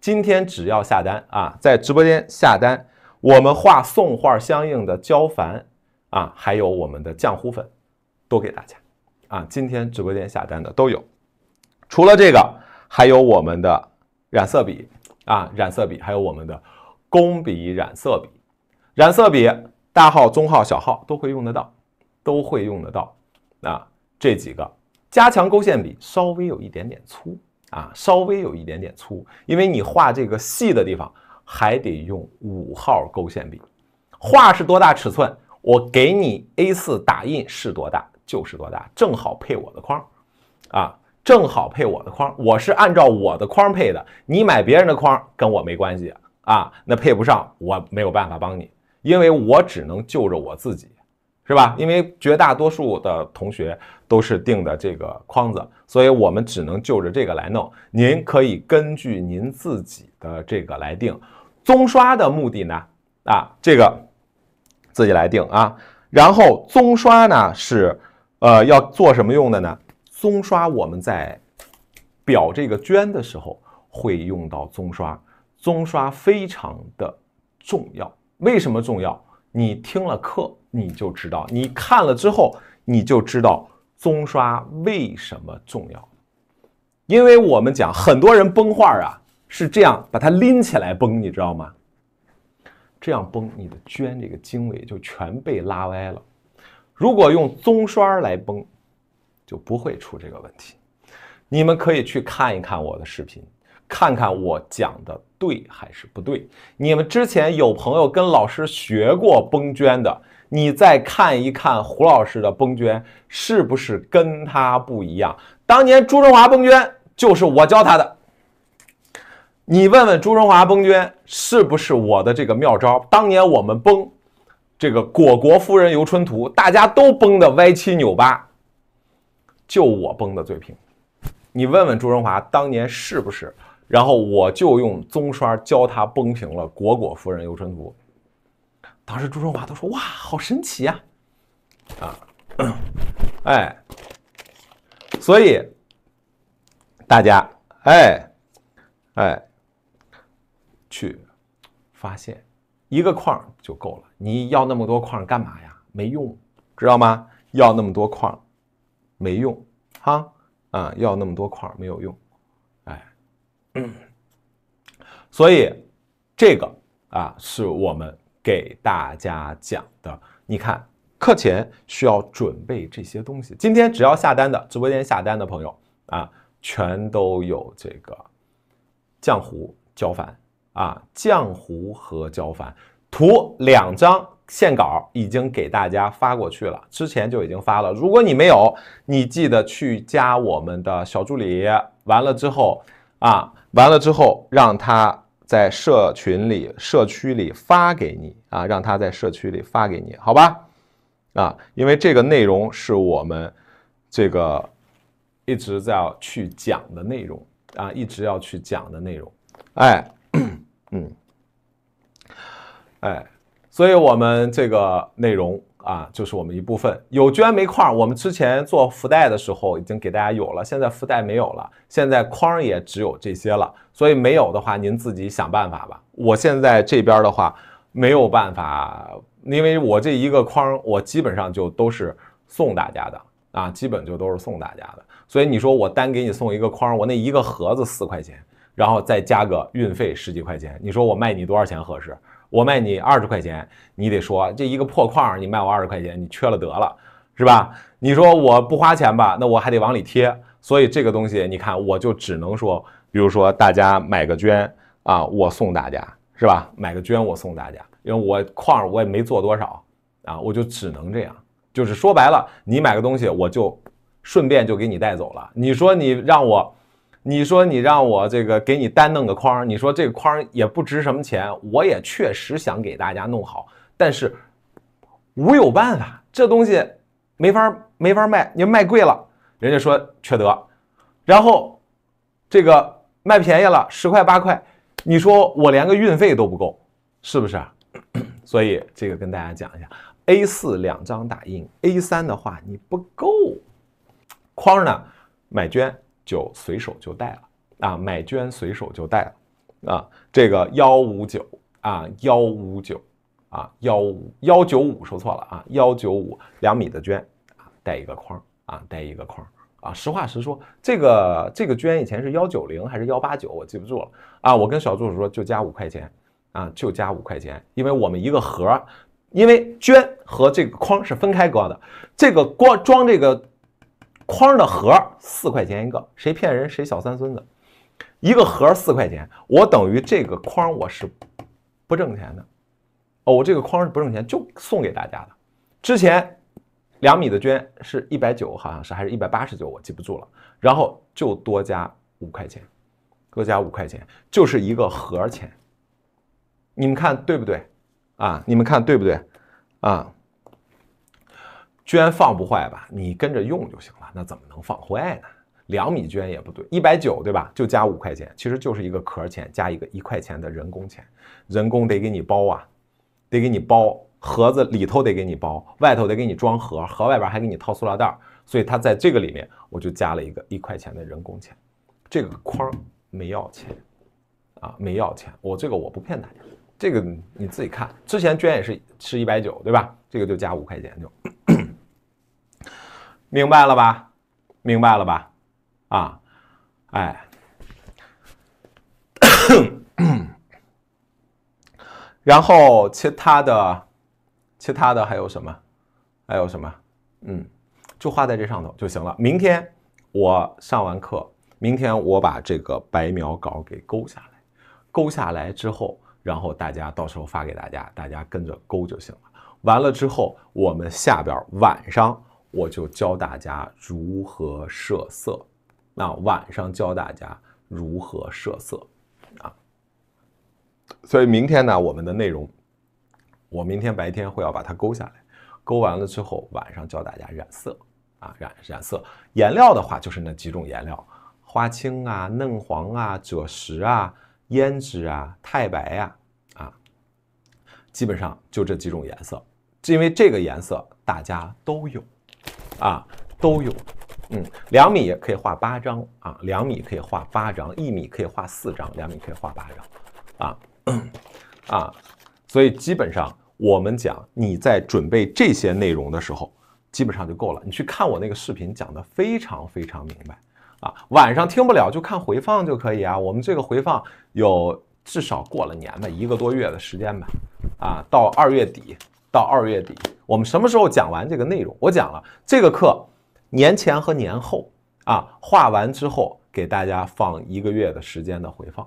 今天只要下单啊，在直播间下单。我们画宋画相应的胶矾啊，还有我们的浆糊粉，都给大家啊。今天直播间下单的都有。除了这个，还有我们的染色笔啊，染色笔，还有我们的工笔染色笔，染色笔大号、中号、小号都会用得到，都会用得到啊。这几个加强勾线笔稍微有一点点粗啊，稍微有一点点粗，因为你画这个细的地方。还得用五号勾线笔，画是多大尺寸，我给你 A 四打印是多大就是多大，正好配我的框，啊，正好配我的框，我是按照我的框配的，你买别人的框跟我没关系啊，那配不上，我没有办法帮你，因为我只能就着我自己。是吧？因为绝大多数的同学都是定的这个框子，所以我们只能就着这个来弄。您可以根据您自己的这个来定。棕刷的目的呢？啊，这个自己来定啊。然后棕刷呢是，呃，要做什么用的呢？棕刷我们在裱这个绢的时候会用到棕刷，棕刷非常的重要。为什么重要？你听了课。你就知道，你看了之后，你就知道棕刷为什么重要。因为我们讲很多人崩画啊，是这样把它拎起来崩，你知道吗？这样崩你的绢这个经纬就全被拉歪了。如果用棕刷来崩，就不会出这个问题。你们可以去看一看我的视频，看看我讲的对还是不对。你们之前有朋友跟老师学过崩绢的。你再看一看胡老师的崩绢是不是跟他不一样？当年朱春华崩绢就是我教他的。你问问朱春华崩绢是不是我的这个妙招？当年我们崩这个《果果夫人游春图》，大家都崩的歪七扭八，就我崩的最平。你问问朱春华，当年是不是？然后我就用棕刷教他崩平了《果果夫人游春图》。当时朱重华都说：“哇，好神奇呀！”啊，哎，所以大家，哎，哎，去发现一个框就够了。你要那么多框干嘛呀？没用，知道吗？要那么多框没用，哈啊，要那么多框没有用，哎，所以这个啊，是我们。给大家讲的，你看课前需要准备这些东西。今天只要下单的，直播间下单的朋友啊，全都有这个浆糊胶矾啊，浆糊和胶矾。图两张线稿已经给大家发过去了，之前就已经发了。如果你没有，你记得去加我们的小助理，完了之后啊，完了之后让他。在社群里、社区里发给你啊，让他在社区里发给你，好吧？啊，因为这个内容是我们这个一直在要去讲的内容啊，一直要去讲的内容。哎，嗯，哎，所以我们这个内容。啊，就是我们一部分有捐没框。我们之前做福袋的时候已经给大家有了，现在福袋没有了，现在框也只有这些了。所以没有的话，您自己想办法吧。我现在这边的话没有办法，因为我这一个框，我基本上就都是送大家的啊，基本就都是送大家的。所以你说我单给你送一个框，我那一个盒子四块钱，然后再加个运费十几块钱，你说我卖你多少钱合适？我卖你二十块钱，你得说这一个破矿你卖我二十块钱，你缺了得了，是吧？你说我不花钱吧，那我还得往里贴，所以这个东西你看，我就只能说，比如说大家买个捐啊，我送大家，是吧？买个捐我送大家，因为我矿我也没做多少啊，我就只能这样，就是说白了，你买个东西，我就顺便就给你带走了。你说你让我。你说你让我这个给你单弄个框，你说这个框也不值什么钱，我也确实想给大家弄好，但是无有办法，这东西没法没法卖，你卖贵了人家说缺德，然后这个卖便宜了十块八块，你说我连个运费都不够，是不是？所以这个跟大家讲一下，A4 两张打印，A3 的话你不够，框呢买捐。就随手就带了啊，买绢随手就带了啊，这个幺五九啊，幺五九啊，幺五幺九五说错了啊，幺九五两米的绢啊，带一个框啊，带一个框啊，实话实说，这个这个绢以前是幺九零还是幺八九，我记不住了啊，我跟小助手说就加五块钱啊，就加五块钱，因为我们一个盒，因为绢和这个框是分开搁的，这个光装这个。框的盒四块钱一个，谁骗人谁小三孙子。一个盒四块钱，我等于这个框我是不挣钱的，哦，我这个框是不挣钱就送给大家的。之前两米的捐是一百九，好像是还是一百八十九，我记不住了。然后就多加五块钱，多加五块钱就是一个盒钱。你们看对不对啊？你们看对不对啊？捐放不坏吧？你跟着用就行了。那怎么能放坏呢？两米捐也不对，一百九对吧？就加五块钱，其实就是一个壳钱，加一个一块钱的人工钱，人工得给你包啊，得给你包盒子里头得给你包，外头得给你装盒，盒外边还给你套塑料袋，所以它在这个里面我就加了一个一块钱的人工钱，这个框没要钱啊，没要钱，我这个我不骗大家，这个你自己看，之前捐也是是一百九对吧？这个就加五块钱就。明白了吧？明白了吧？啊，哎，然后其他的，其他的还有什么？还有什么？嗯，就画在这上头就行了。明天我上完课，明天我把这个白描稿给勾下来，勾下来之后，然后大家到时候发给大家，大家跟着勾就行了。完了之后，我们下边晚上。我就教大家如何设色，那晚上教大家如何设色，啊，所以明天呢，我们的内容，我明天白天会要把它勾下来，勾完了之后晚上教大家染色，啊，染染色，颜料的话就是那几种颜料，花青啊、嫩黄啊、赭石啊、胭脂啊、太白呀，啊，基本上就这几种颜色，因为这个颜色大家都有。啊，都有，嗯，两米可以画八张啊，两米可以画八张，一米可以画四张，两米可以画八张，啊，啊，所以基本上我们讲你在准备这些内容的时候，基本上就够了。你去看我那个视频，讲的非常非常明白啊。晚上听不了就看回放就可以啊。我们这个回放有至少过了年吧，一个多月的时间吧，啊，到二月底。到二月底，我们什么时候讲完这个内容？我讲了这个课，年前和年后啊，画完之后给大家放一个月的时间的回放。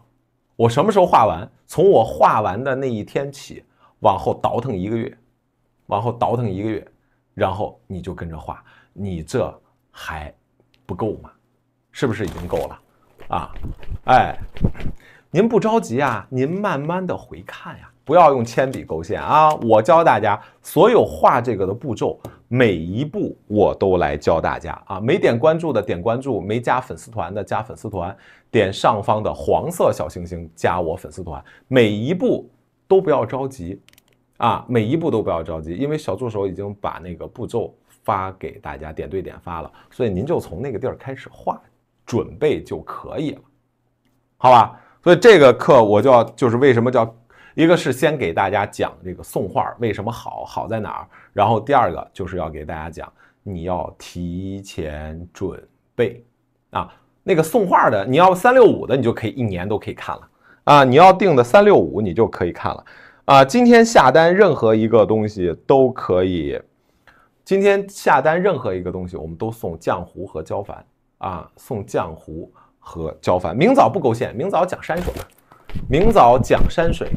我什么时候画完？从我画完的那一天起，往后倒腾一个月，往后倒腾一个月，然后你就跟着画，你这还不够吗？是不是已经够了啊？哎，您不着急啊，您慢慢的回看呀。不要用铅笔勾线啊！我教大家所有画这个的步骤，每一步我都来教大家啊！没点关注的点关注，没加粉丝团的加粉丝团，点上方的黄色小星星加我粉丝团。每一步都不要着急啊，每一步都不要着急，因为小助手已经把那个步骤发给大家，点对点发了，所以您就从那个地儿开始画，准备就可以了，好吧？所以这个课我就要，就是为什么叫？一个是先给大家讲这个送画为什么好好在哪儿，然后第二个就是要给大家讲，你要提前准备啊，那个送画的你要三六五的，你就可以一年都可以看了啊，你要定的三六五你就可以看了啊，今天下单任何一个东西都可以，今天下单任何一个东西我们都送浆糊和胶矾啊，送浆糊和胶矾，明早不勾线，明早讲山水。明早讲山水，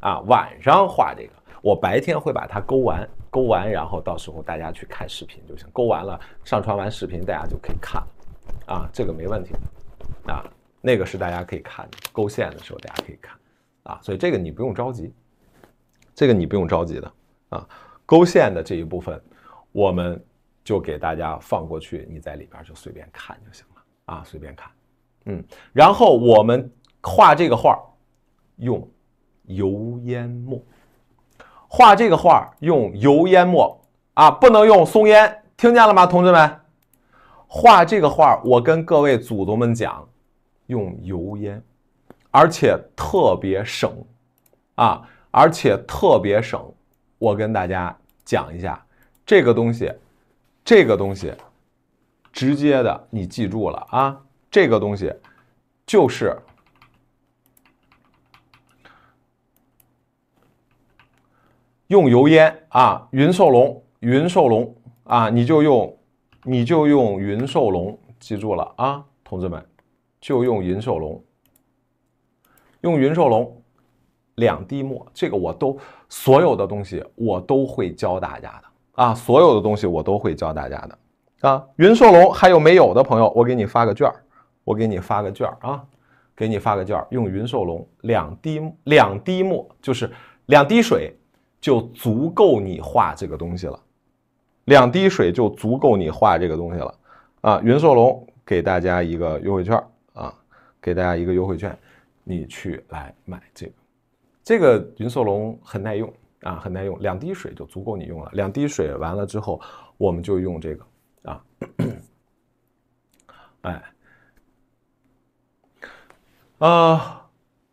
啊，晚上画这个。我白天会把它勾完，勾完，然后到时候大家去看视频就行。勾完了，上传完视频，大家就可以看，了，啊，这个没问题的，啊，那个是大家可以看，勾线的时候大家可以看，啊，所以这个你不用着急，这个你不用着急的，啊，勾线的这一部分，我们就给大家放过去，你在里边就随便看就行了，啊，随便看，嗯，然后我们画这个画。用油烟墨画这个画，用油烟墨啊，不能用松烟，听见了吗，同志们？画这个画，我跟各位祖宗们讲，用油烟，而且特别省啊，而且特别省。我跟大家讲一下这个东西，这个东西直接的，你记住了啊，这个东西就是。用油烟啊，云寿龙，云寿龙啊，你就用，你就用云寿龙，记住了啊，同志们，就用云寿龙，用云寿龙，两滴墨，这个我都，所有的东西我都会教大家的啊，所有的东西我都会教大家的啊，云寿龙还有没有的朋友，我给你发个券儿，我给你发个券儿啊，给你发个券儿，用云寿龙两滴两滴墨，就是两滴水。就足够你画这个东西了，两滴水就足够你画这个东西了啊！云硕龙给大家一个优惠券啊，给大家一个优惠券，你去来买这个，这个云硕龙很耐用啊，很耐用，两滴水就足够你用了。两滴水完了之后，我们就用这个啊，哎，啊。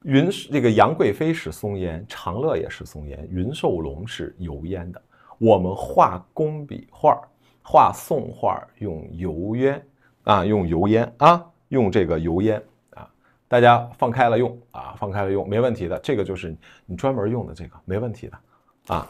云这个杨贵妃是松烟，长乐也是松烟，云寿龙是油烟的。我们画工笔画儿、画宋画用油烟啊，用油烟啊，用这个油烟啊，大家放开了用啊，放开了用没问题的。这个就是你专门用的这个，没问题的啊。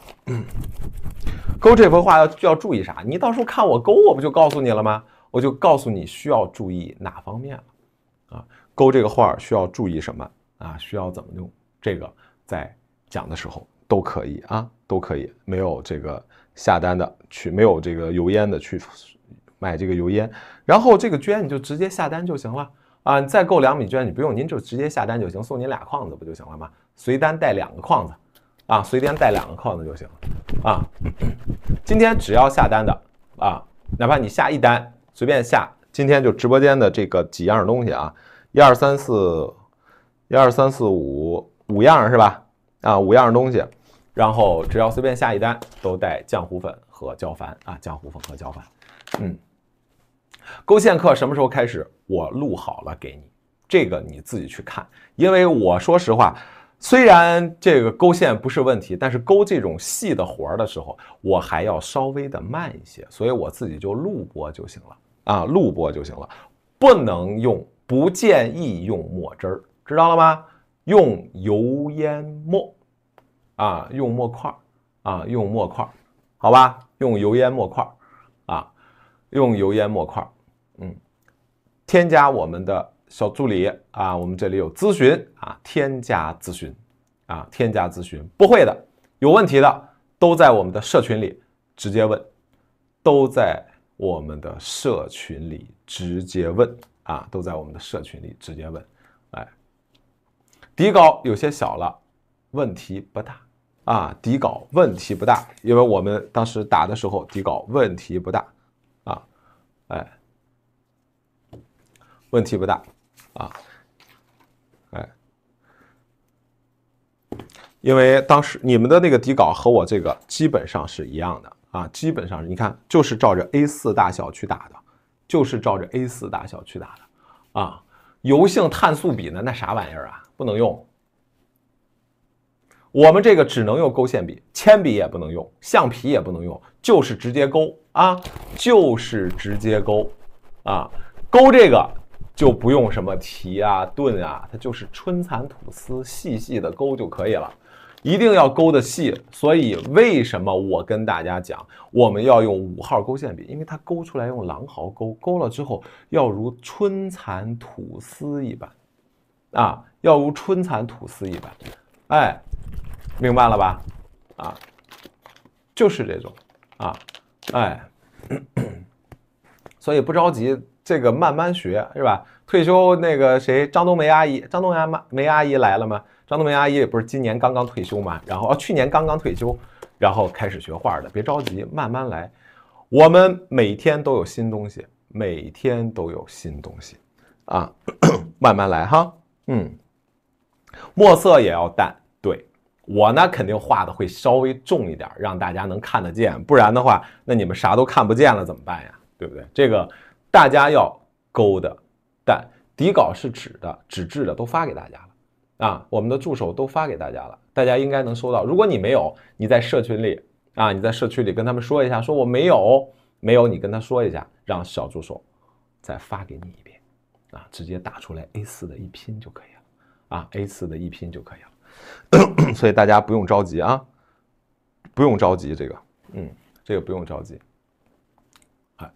勾这幅画要要注意啥？你到时候看我勾，我不就告诉你了吗？我就告诉你需要注意哪方面了啊。勾这个画需要注意什么？啊，需要怎么用这个？在讲的时候都可以啊，都可以。没有这个下单的去，没有这个油烟的去买这个油烟，然后这个捐你就直接下单就行了啊。再购两米捐你不用，您就直接下单就行，送您俩框子不就行了吗？随单带两个框子啊，随单带两个框子就行了啊。今天只要下单的啊，哪怕你下一单，随便下，今天就直播间的这个几样东西啊，一二三四。一二三四五五样是吧？啊，五样东西，然后只要随便下一单都带浆糊粉和胶矾啊，浆糊粉和胶矾。嗯，勾线课什么时候开始？我录好了给你，这个你自己去看。因为我说实话，虽然这个勾线不是问题，但是勾这种细的活儿的时候，我还要稍微的慢一些，所以我自己就录播就行了啊，录播就行了，不能用，不建议用墨汁儿。知道了吗？用油烟墨啊，用墨块啊，用墨块，好吧，用油烟墨块啊，用油烟墨块，嗯，添加我们的小助理啊，我们这里有咨询啊，添加咨询啊，添加咨询，不会的，有问题的都在我们的社群里直接问，都在我们的社群里直接问啊，都在我们的社群里直接问，哎。底稿有些小了，问题不大啊。底稿问题不大，因为我们当时打的时候底稿问题不大啊。哎，问题不大啊。哎，因为当时你们的那个底稿和我这个基本上是一样的啊，基本上你看就是照着 A 四大小去打的，就是照着 A 四大小去打的啊。油性碳素笔呢，那啥玩意儿啊？不能用，我们这个只能用勾线笔，铅笔也不能用，橡皮也不能用，就是直接勾啊，就是直接勾，啊，勾这个就不用什么提啊、顿啊，它就是春蚕吐丝细细的勾就可以了，一定要勾的细。所以为什么我跟大家讲，我们要用五号勾线笔，因为它勾出来用狼毫勾，勾了之后要如春蚕吐丝一般。啊，要如春蚕吐丝一般，哎，明白了吧？啊，就是这种啊，哎，所以不着急，这个慢慢学，是吧？退休那个谁，张冬梅阿姨，张冬梅妈梅阿姨来了吗？张冬梅阿姨也不是今年刚刚退休嘛，然后哦，去年刚刚退休，然后开始学画的，别着急，慢慢来。我们每天都有新东西，每天都有新东西啊，慢慢来哈。嗯，墨色也要淡。对我呢，肯定画的会稍微重一点，让大家能看得见。不然的话，那你们啥都看不见了，怎么办呀？对不对？这个大家要勾的，但底稿是纸的，纸质的都发给大家了啊。我们的助手都发给大家了，大家应该能收到。如果你没有，你在社群里啊，你在社区里跟他们说一下，说我没有，没有，你跟他说一下，让小助手再发给你。啊，直接打出来 A4 的一拼就可以了啊，A4 的一拼就可以了。所以大家不用着急啊，不用着急，这个，嗯，这个不用着急。哎，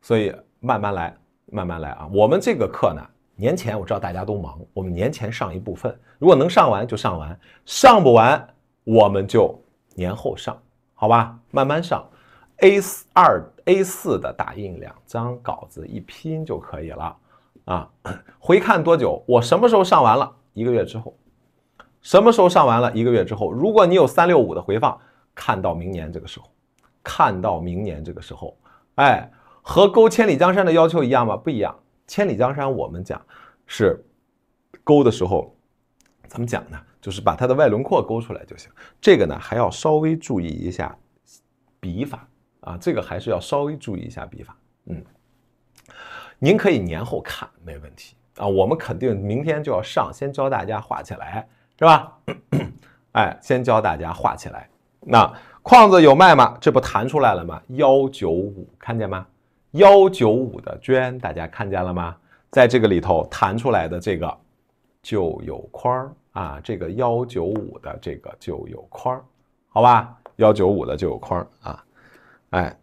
所以慢慢来，慢慢来啊。我们这个课呢，年前我知道大家都忙，我们年前上一部分，如果能上完就上完，上不完我们就年后上，好吧？慢慢上，A 四二 A4 的打印两张稿子一拼就可以了。啊，回看多久？我什么时候上完了？一个月之后，什么时候上完了？一个月之后，如果你有三六五的回放，看到明年这个时候，看到明年这个时候，哎，和勾千里江山的要求一样吗？不一样。千里江山我们讲是勾的时候怎么讲呢？就是把它的外轮廓勾出来就行。这个呢，还要稍微注意一下笔法啊，这个还是要稍微注意一下笔法。嗯。您可以年后看，没问题啊。我们肯定明天就要上，先教大家画起来，是吧？哎，先教大家画起来。那框子有卖吗？这不弹出来了吗？幺九五，看见吗？幺九五的娟，大家看见了吗？在这个里头弹出来的这个就有框儿啊。这个幺九五的这个就有框儿，好吧？幺九五的就有框儿啊。哎。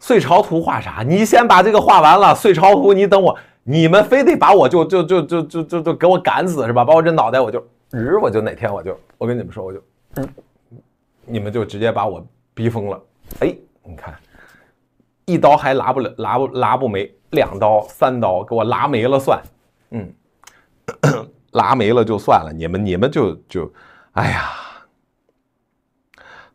碎朝图画啥？你先把这个画完了，碎朝图，你等我。你们非得把我就就就就就就就给我赶死是吧？把我这脑袋我就，日我就哪天我就，我跟你们说我就，你们就直接把我逼疯了。哎，你看，一刀还拉不了，拉不拉不没，两刀三刀给我拉没了算，嗯，拉没了就算了。你们你们就就，哎呀。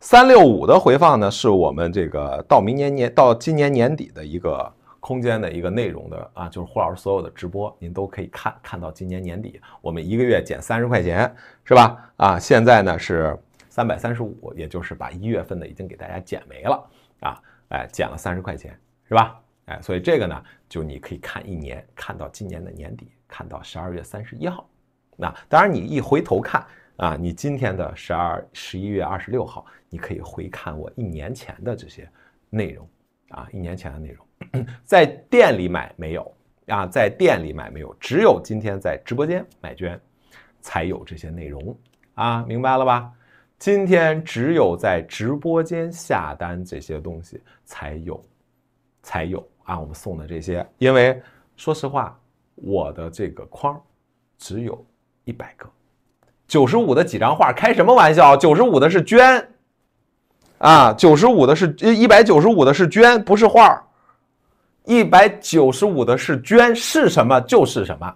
三六五的回放呢，是我们这个到明年年到今年年底的一个空间的一个内容的啊，就是胡老师所有的直播，您都可以看，看到今年年底，我们一个月减三十块钱，是吧？啊，现在呢是三百三十五，也就是把一月份的已经给大家减没了啊，哎，减了三十块钱，是吧？哎，所以这个呢，就你可以看一年，看到今年的年底，看到十二月三十一号，那当然你一回头看。啊，你今天的十二十一月二十六号，你可以回看我一年前的这些内容啊，一年前的内容，在店里买没有啊？在店里买没有？只有今天在直播间买券，才有这些内容啊！明白了吧？今天只有在直播间下单这些东西才有，才有啊！我们送的这些，因为说实话，我的这个框只有一百个。九十五的几张画？开什么玩笑？九十五的是绢，啊，九十五的是，一百九十五的是绢，不是画儿。一百九十五的是绢，是什么就是什么。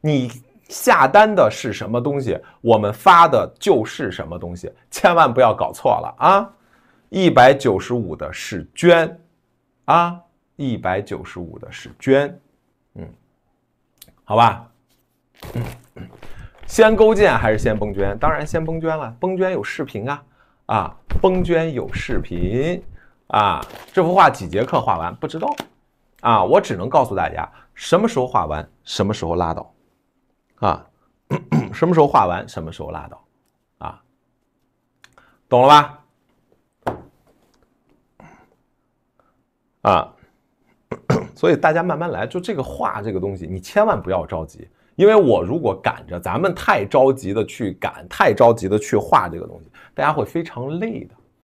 你下单的是什么东西，我们发的就是什么东西，千万不要搞错了啊！一百九十五的是绢，啊，一百九十五的是绢，嗯，好吧，嗯。先勾践还是先崩绢？当然先崩绢了。崩绢有视频啊啊，崩绢有视频啊。这幅画几节课画完不知道啊，我只能告诉大家什么时候画完，什么时候拉倒啊。什么时候画完，什么时候拉倒 啊。懂了吧？啊，所以大家慢慢来，就这个画这个东西，你千万不要着急。因为我如果赶着，咱们太着急的去赶，太着急的去画这个东西，大家会非常累的。